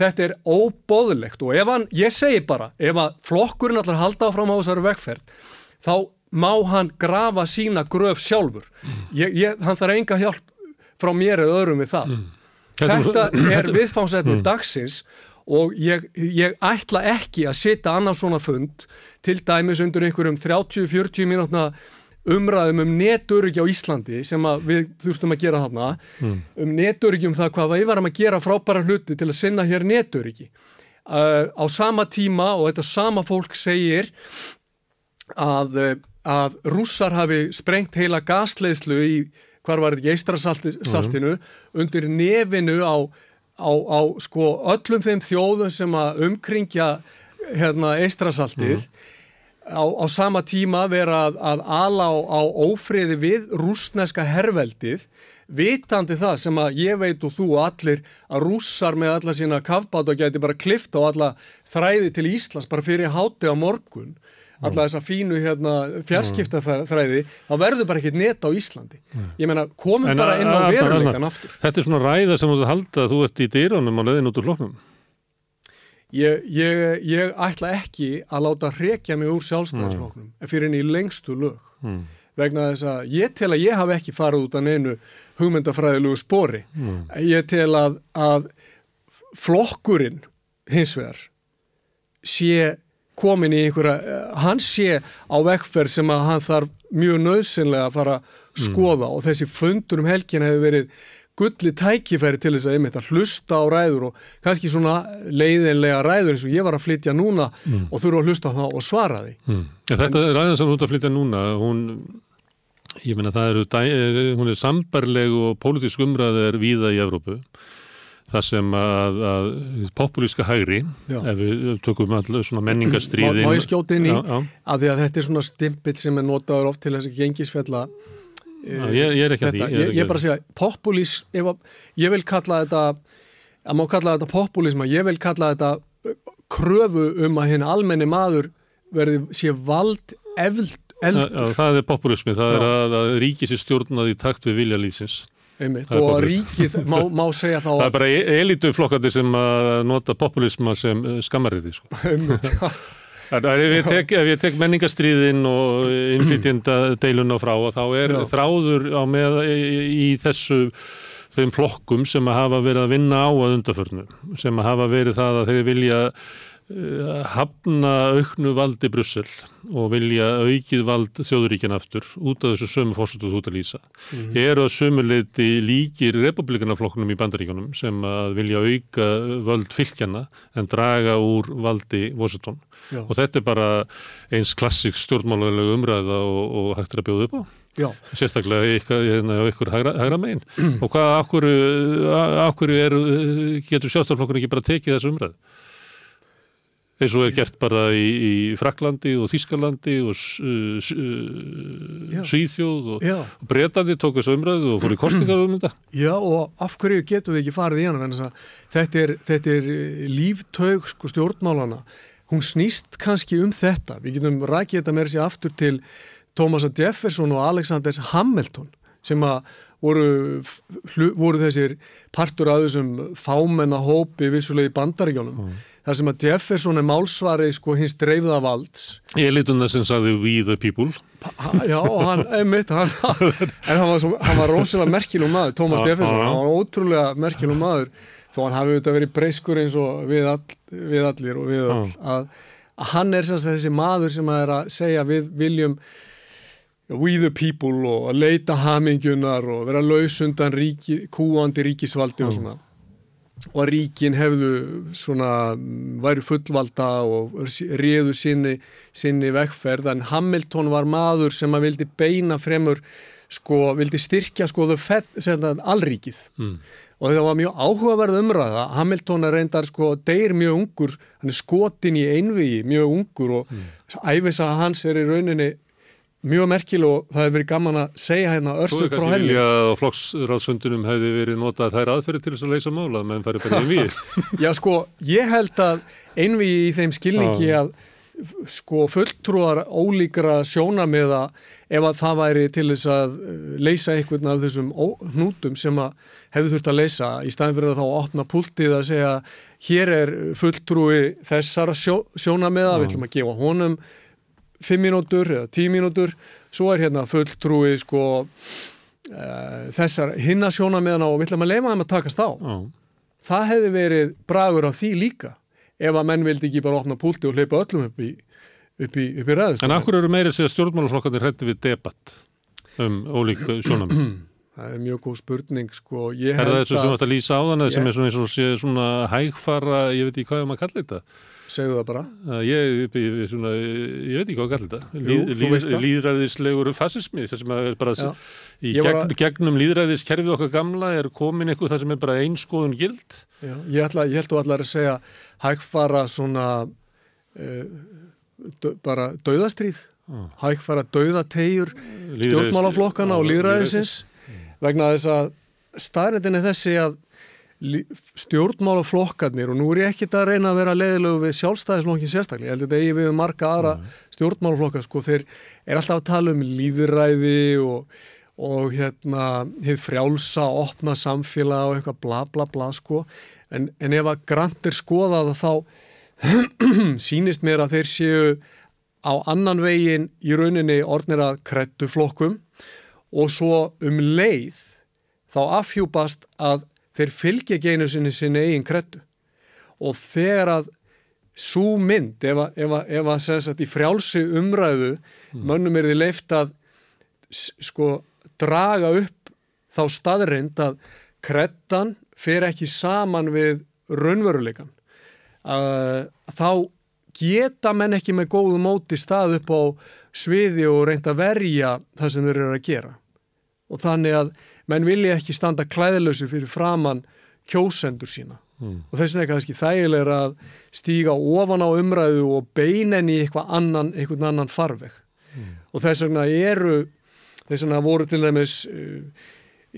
þetta er óbóðilegt og ef hann, ég segi bara ef að flokkurinn allar halda áfram á þessari vegferð þá má hann grafa sína gröf sjálfur ég, ég, hann þarf enga hjálp frá mér eða öðrum við það mm. þetta er *laughs* viðfámsætni mm. dagsins og og ég, ég ætla ekki að setja annars svona fund til dæmis undir einhverjum 30-40 mínútna umræðum um neturugja á Íslandi sem við þurftum að gera hana mm. um neturugjum það hvað við varum að gera frábæra hluti til að sinna hér neturugji uh, á sama tíma og þetta sama fólk segir að, uh, að rússar hafi sprengt heila gasleislu í hvar var þetta geistrasaltinu mhm. mm. undir nefinu á á, á sko öllum þeim þjóðum sem að umkringja hérna eistrasaltið mm -hmm. Á, á sama tíma vera að, að ala á, á ófriði við rúsneska herveldið vitandi það sem að ég veit og þú og allir að rússar með alla sína kafbát og geti bara klifta á alla þræði til Íslands bara fyrir háti á morgun alla mm. þessa fínu hérna, fjarskipta þræði mm. þá verður bara ekkit neta á Íslandi mm. ég meina, komum en bara inn á veruleikan aftur Þetta er svona ræða sem þú haldið að þú ert í dýránum á leðin út úr hloknum ég, ég, ég ætla ekki að láta hrekja mig úr sjálfstæðisfloknum fyrir henni í lengstu lög mm. vegna þess að ég tel að ég hafi ekki farið út af neinu hugmyndafræðilegu spori mm. ég tel að, að flokkurinn hins vegar sé komin í einhverja, eh, hann sé á vekkferð sem að hann þarf mjög nöðsynlega að fara að mhm. skoða mm. og þessi fundur um helgin hefur verið gulli tækifæri til þess að einmitt að hlusta á ræður og kannski svona leiðinlega ræður eins og ég var að flytja núna mm. og þurfa að hlusta á það og svara því. Mm. Ja, þetta en, ræðan sem hún er að flytja núna, hún ég menna það eru, eh, hún er sambarleg og pólitísk umræðar víða í Evrópu það sem að, að populíska hægri, já. ef við tökum allir svona menningastriðin Má ég skjóti inn í já, já. að því að þetta er svona stimpill sem er notaður oft til þessi gengisfjalla Ná, eh, ég, ég er ekki að því Ég, ég er bara að segja, populís ég, ég vil kalla þetta að má kalla þetta populísma, ég vil kalla þetta eh, kröfu um að hinn almenni maður verði sé vald efld, efld. Það, það er populismi, það er að, að ríkis er stjórnað í takt við vilja lýsins Einmitt, og populist. ríkið má, *laughs* má segja þá það er bara e- elituflokkandi sem uh, nota populisma sem uh, skammarriði sko. *laughs* *laughs* ef ég tek, tek menningastriðin og innflytjenda deilun á frá þá er Já. þráður á með í þessu þeim flokkum sem að hafa verið að vinna á að undaförnum sem að hafa verið það að þeir vilja hafna auknu valdi Brussel og vilja aukið vald þjóðuríkjan aftur út af þessu sömu fórstuðu þú ert að lýsa mm -hmm. eru að sömuleiti líkir republikanaflokkunum í bandaríkunum sem að vilja auka völd fylgjana en draga úr valdi Washington Já. og þetta er bara eins klassik stjórnmálulega umræða og, og hægt er að bjóða upp á Já. sérstaklega hérna, á ykkur hægra, hægra megin mm. og hvað, af hverju, af hverju er, getur sjálfstofnflokkur ekki bara tekið þessu umræðu? eins og er gert bara í, í Fraklandi og Þískalandi og uh, uh, Svíþjóð og, og Bretandi tók þessu umræðu og fór í kostingar um þetta. *clears throat* Já og af hverju getum við ekki farið í hann? Þetta er, þetta er eh, líftaug sko, stjórnmálana. Hún snýst kannski um þetta. Við getum rækið þetta með þessi aftur til Thomasa Jefferson og Alexander Hamilton sem að voru, voru þessir partur af þessum fámenna hópi vissulegi bandaríkjónum. Mm þar sem að Jefferson er málsvari sko hins dreifða valds Elitunna sem sagði we the people ha, Já, hann, einmitt hann, en hann var, var rosalega merkilum maður Thomas ah, Jefferson, ah, hann var ótrúlega merkilum maður þó hann hafi auðvitað verið breyskur eins og við, all, við allir og við ah. all að, að hann er sem að þessi maður sem að er að segja við viljum we the people og að leita hamingunar og vera lausundan ríki, kúandi ríkisvaldi og ah. svona og að ríkin hefðu svona, væri fullvalda og réðu sinni, sinni vegferð, en Hamilton var maður sem að vildi beina fremur sko, vildi styrkja sko allríkið mm. og það var mjög áhugaverð umræða Hamilton er reyndar sko, deyr mjög ungur hann er skotin í einviði, mjög ungur og mm. æfisa hans er í rauninni mjög merkil og það hefur verið gaman að segja hérna örstuð frá henni. Þú hefði kannski viljað á flokksráðsfundunum hefði verið notað þær aðferði til þess að leysa mála meðan færði færði við. Já sko, ég held að einvið í þeim skilningi að sko fulltrúar ólíkra sjónameða ef að það væri til þess að uh, leysa einhvern af þessum hnútum sem að hefðu þurft að leysa í staðin fyrir að þá opna púltið að segja hér er fulltrúi þessara sjó, sjónameða, við ætlum að gefa honum 5 mínútur eða 10 mínútur svo er hérna fulltrúi sko uh, þessar hinnasjóna meðan á og við ætlum að leima þeim að takast á oh. það hefði verið bragur á því líka ef að menn vildi ekki bara opna púlti og hleypa öllum upp í, upp í, upp í ræðist En akkur eru meira sér stjórnmálaflokkandi hrætti við debatt um ólík sjónum? *clears throat* Það er mjög góð spurning sko Er það þessu sem þú ætti að lýsa á þannig sem er svona, svona, svona hægfara, ég veit ekki hvað er um maður að kalla þetta segðu það bara uh, ég, ég, svona, ég veit ekki hvað að kalla þetta líð, líðræðislegur fasismi sem er bara Já. í gegn, að... gegnum líðræðiskerfið okkar gamla er komin eitthvað það sem er bara einskoðun gild Já. ég held að þú allar að segja hægfara svona uh, e, dö, bara dauðastríð uh. hægfara dauðategjur stjórnmálaflokkana og líðræðisins vegna að þess að staðrættin er þessi að stjórnmálaflokkarnir og nú er ég ekkit að reyna að vera leiðilegu við sjálfstæðisflokkin sérstaklega, ég held að þetta eigi við marga aðra mm. stjórnmálaflokkar, sko, þeir er alltaf að tala um líðræði og, og hérna hefur frjálsa, opna samfélag og eitthvað bla bla bla, sko en, en ef að grantir skoða það þá sínist *clears throat* mér að þeir séu á annan vegin í rauninni orðnir að krettu flokkum og svo um leið þá afhjúpast að þeir fylgja ekki einu sinni sinni eigin krettu og þegar að svo mynd, ef að, ef að, ef að sagt, í frjálsi umræðu mm. mönnum er því leift að sko draga upp þá staðrind að krettan fer ekki saman við raunveruleikan uh, þá geta menn ekki með góðu móti stað upp á sviði og reynda verja það sem þeir eru að gera og þannig að menn vilja ekki standa klæðilösu fyrir framann kjósendur sína mm. og þess vegna er kannski þægilega að stíga ofan á umræðu og beinen í eitthvað annan, eitthvað annan farveg mm. og þess vegna eru þess vegna voru til dæmis eh,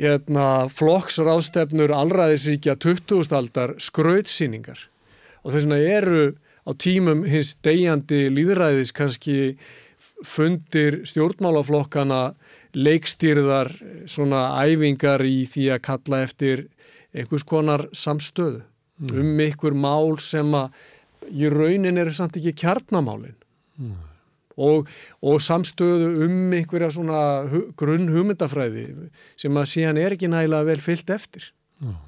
hérna, flokksrástefnur allraðisíkja 20. aldar skrautsýningar og þess vegna eru á tímum hins degjandi líðræðis kannski fundir stjórnmálaflokkana leikstýrðar svona æfingar í því að kalla eftir einhvers konar samstöðu mm. um einhver mál sem að í raunin er samt ekki kjarnamálin mm. og, og samstöðu um einhverja svona hu, grunn hugmyndafræði sem að síðan er ekki nægilega vel fyllt eftir mm.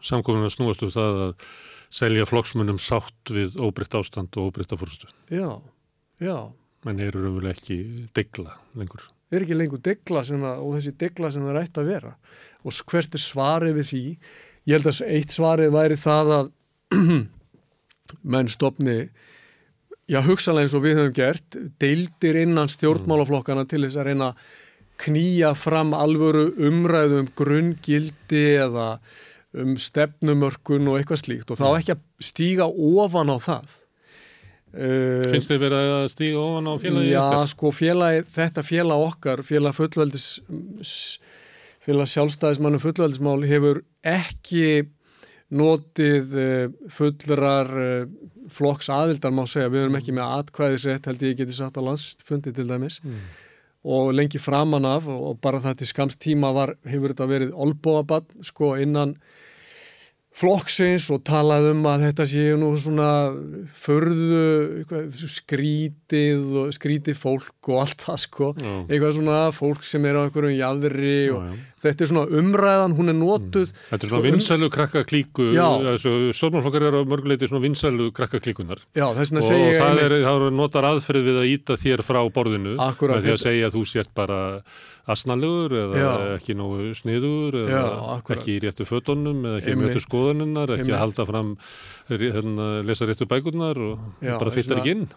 Samkominna snúastu um það að selja flokksmunum sátt við óbritt ástand og óbritt afhverstu Já, já Menn eru raunverulega ekki digla lengur er ekki lengur degla og þessi degla sem það ætti að vera og hvert er svarið við því ég held að eitt svarið væri það að *clears throat* menn stopni já hugsalega eins og við höfum gert deildir innan mm. stjórnmálaflokkana til þess að reyna að knýja fram alvöru umræðum grungildi eða um stefnumörkun og eitthvað slíkt og þá mm. ekki að stíga ofan á það Eh, finnst þið verið að stíga ofan á félagi já eftir? sko félagi, þetta félag okkar félag fullveldis félag sjálfstæðismannu fullveldismál hefur ekki notið eh, fullrar eh, flokks aðildar má segja, við erum ekki með atkvæðisrétt held ég geti satt á landsfundi til dæmis mm. og lengi framan af og bara það til skamstíma var, hefur þetta verið olbóabann sko innan flokksins og talað um að þetta séu nú svona förðu skrítið og skrítið fólk og allt það sko já. eitthvað svona fólk sem er á einhverjum jæðri og já, já. þetta er svona umræðan hún er notuð mm. Þetta er svona sko, um- vinsælu krakka klíku stofnarflokkar eru á mörguleiti svona vinsælu krakka klíkunar og það er, það er notar aðferð við að íta þér frá borðinu Akkurat, með því að þetta. segja að þú sért bara asnalögur eða já. ekki nógu sniður eða já, ekki í réttu fötunum eða ekki í réttu skoðuninnar, ekki Einmitt. að halda fram hérna, lesa réttu bækurnar og já, bara fyrtar ekki inn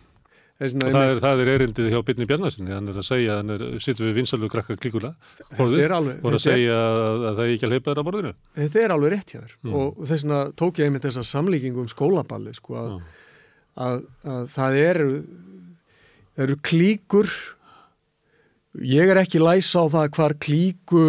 og það er, það er erindið hjá Byrni Bjarnarssoni hann er að segja, hann er, sittum við vinsalug krakka klíkula, hóður, og að segja að það er ekki að leipa þeirra borðinu Þetta er alveg rétt hjá þér mm. og þess vegna tók ég einmitt þessa samlíkingu um skólaballi sko, að, að, að það eru, eru klíkur Ég er ekki læsa á það hvar klíku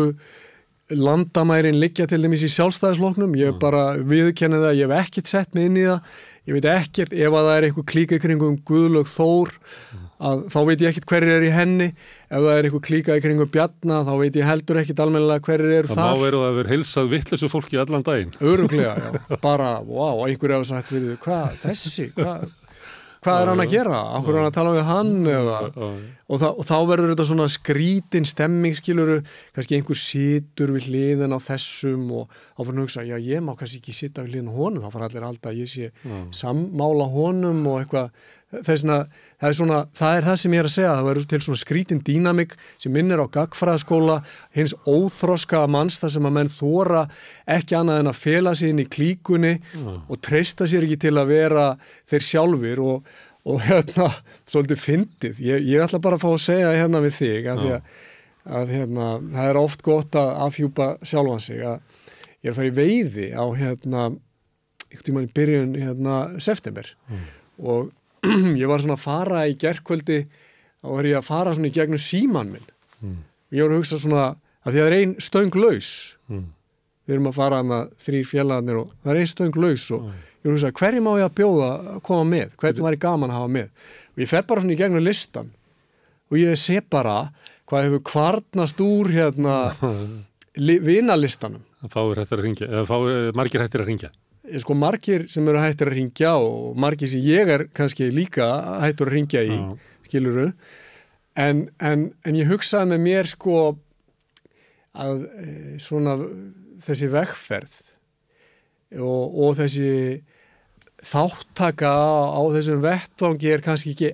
landamærin liggja til dæmis í sjálfstæðisloknum, ég er mm. bara viðkennið að ég hef ekkert sett mig inn í það, ég veit ekkert ef að það er einhver klíka kringum Guðlaug Þór, mm. að, þá veit ég ekkert hverjir er í henni, ef það er einhver klíka kringum Bjarna, þá veit ég heldur ekkert almennilega hverjir eru það þar. Það má verið að vera heilsað vittlesu fólki allan daginn. Öruglega, já, *laughs* bara, wow, einhverja á þess að þetta verið, hvað, þessi, hvað? hvað er hann að gera, okkur er hann að tala við hann eða, og, það, og þá verður þetta svona skrítin stemming skiluru, kannski einhver situr við hliðin á þessum og þá fyrir að hugsa, já ég má kannski ekki sita við hliðin honum, þá fara allir alltaf að ég sé sammála honum og eitthvað Þessna, það, er svona, það er það sem ég er að segja það verður til svona skrítin dínamik sem minnir á gagfræðaskóla hins óþroskaða manns þar sem að menn þóra ekki annað en að fela sér inn í klíkunni mm. og treysta sér ekki til að vera þeir sjálfur og, og hérna, svolítið fyndið ég, ég ætla bara að fá að segja hérna við þig að, mm. að, að hérna, það er oft gott að afhjúpa sjálfan sig að ég er að fara í veiði á hérna, einhvern tíman í byrjun hérna, september mm. og *clears throat* ég var svona að fara í gerðkvöldi þá er ég að fara svona í gegnum síman minn mm. og ég voru að hugsa svona að því að það er einn stönglaus mm. við erum að fara að það þrýr fjallarnir og það er einn stönglaus og mm. ég voru að hugsa hverju má ég að bjóða að koma með hverju var ég gaman að hafa með og ég fer bara svona í gegnum listan og ég sé bara hvað hefur kvarnast úr hérna *laughs* vinalistanum. Það fáir hættir að ringja, margir hættir að ringja Eh, sko margir sem eru hættir að ringja og margir sem ég er kannski líka hættur að ringja í, Já. skiluru en, en, en ég hugsaði með mér sko að eh, svona þessi vegferð og, og þessi þáttaka á, á þessum vettvangi er kannski ekki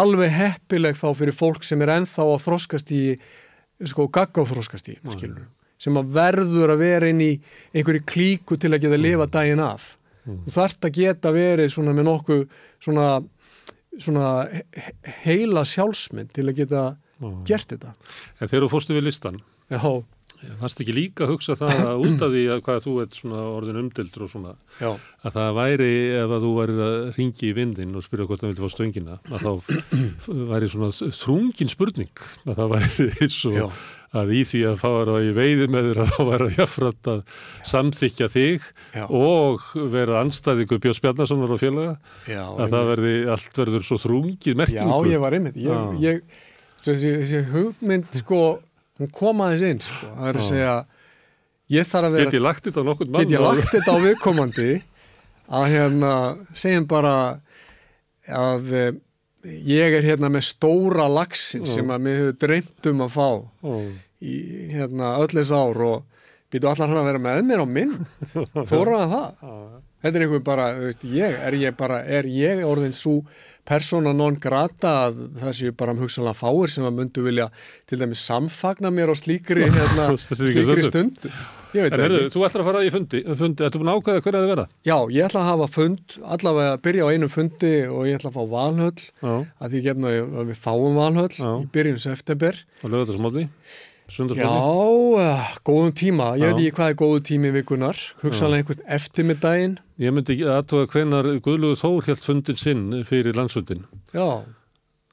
alveg heppileg þá fyrir fólk sem er enþá að þróskast í sko gaggáþróskast í, skiluru sem að verður að vera inn í einhverju klíku til að geta að mm. lifa daginn af mm. þú þarft að geta verið svona með nokkuð svona, svona heila sjálfsmynd til að geta mm. gert þetta En þegar þú fórstu við listan Já Fannst eh, ekki líka að hugsa það að út af því að hvað þú ert svona orðin umdildur og svona Já. að það væri ef að þú væri að ringi í vindin og spyrja hvort það vildi fá stöngina að þá *clears throat* væri svona þrungin spurning að það væri *laughs* eins og að í því að fara í veiði með þér að þá var að jáfnframt að samþykja þig Já. og vera anstæðingu Björn Spjarnasonar og félaga Já, að einmitt. það verði, allt verður svo þrungið merkingu. Já, ég var einmitt ég, ég, þessi, þessi hugmynd sko, hún kom aðeins inn sko. það er að segja ég þarf að vera, get ég lagt þetta á nokkur mann get ég lagt þetta á viðkomandi að hérna segjum bara að eh, ég er hérna með stóra lagsin mm. sem að mér hefur dreymt um að fá mm. í hérna öll þess ár og býtu allar hann að vera með mér á minn þóra hann það þetta er einhver bara, þú veist, ég er ég bara, er ég orðin svo persona non grata að það séu bara um hugsanlega fáir sem að myndu vilja til dæmi samfagna mér á slíkri *laughs* hérna, slíkri stund Ég veit en, ekki. En þú ætlar að fara í fundi, fundi. Þetta er búin ákvæðið hverja þið verða? Já, ég ætla að hafa fund, allavega byrja á einum fundi og ég ætla að fá valhöll, Já. að því gefna hérna að við fáum valhöll Já. í byrjun september. Og lögur þetta smóti? Já, eh, góðum tíma. Ég Já. veit ekki hvað er góðu tími vikunar. Hugsaðanlega einhvern eftir með daginn. Ég myndi ekki aðtóða hvenar Guðlugur Þór held fundin sinn fyrir landsfundin. Já.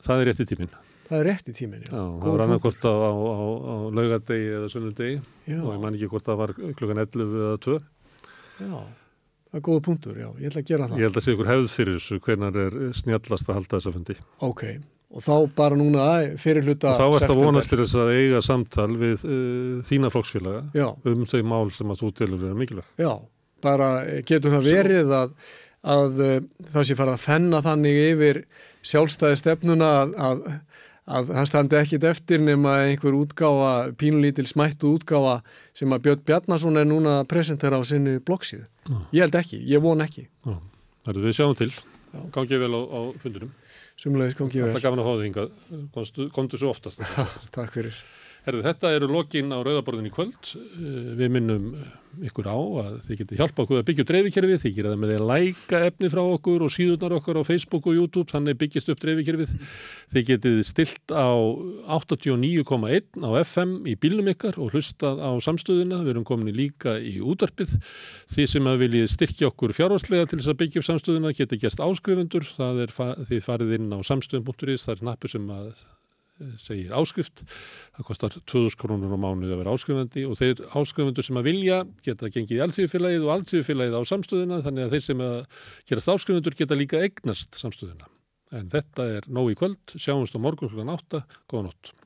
Það er rétti tíminn það er rétt í tíminni. Já, það var annað hvort á, á, á, á laugadegi eða sunnudegi og ég man ekki hvort það var klukkan 11 eða 2. Já, það er góða punktur, já, ég ætla að gera það. Ég held að sé ykkur hefð fyrir þessu, hvernar er snjallast að halda þessa fundi. Ok, og þá bara núna fyrir hluta... Og þá ert að vonast til þess að eiga samtal við uh, þína flokksfélaga já. um þau mál sem að þú telur er mikilvægt. Já, bara eh, getur það verið að að uh, það sé fara að fenna þannig yfir sjálfstæði stefnuna að, að að það standi ekkit eftir nema einhver útgáfa, pínulítil smættu útgáfa sem að Björn Bjarnason er núna að presentera á sinni bloggsíðu. Ég held ekki, ég von ekki. Já. Það er við sjáum til. Gangið vel á, á fundunum. Sumleis, gangið vel. Alltaf gafin að hóða þingar. Komdu svo oftast. *laughs* Takk fyrir. Herðu, þetta eru lokin á rauðaborðin í kvöld. Eh, við minnum eh, ykkur á að þið getur hjálpa okkur að byggja dreifikerfið, þið getur það með því að læka efni frá okkur og síðunar okkur á Facebook og YouTube, þannig byggjast upp dreifikerfið. Þið getur stilt á 89,1 á FM í bílum ykkar og hlustað á samstöðuna. Við erum komin í líka í útarpið. Þið sem að viljið styrkja okkur fjárháslega til þess að byggja upp samstöðuna getur gæst áskrifundur. Það er, þið farið inn á samstöðun.is, það er segir áskrift, það kostar 2000 krónur á mánuði að vera áskrifandi og þeir áskrifundur sem að vilja geta að gengi í alltíðufélagið og alltíðufélagið á samstöðuna þannig að þeir sem að gerast áskrifundur geta líka eignast samstöðuna en þetta er nóg í kvöld, sjáumst á morgun hlugan átta, góða nótt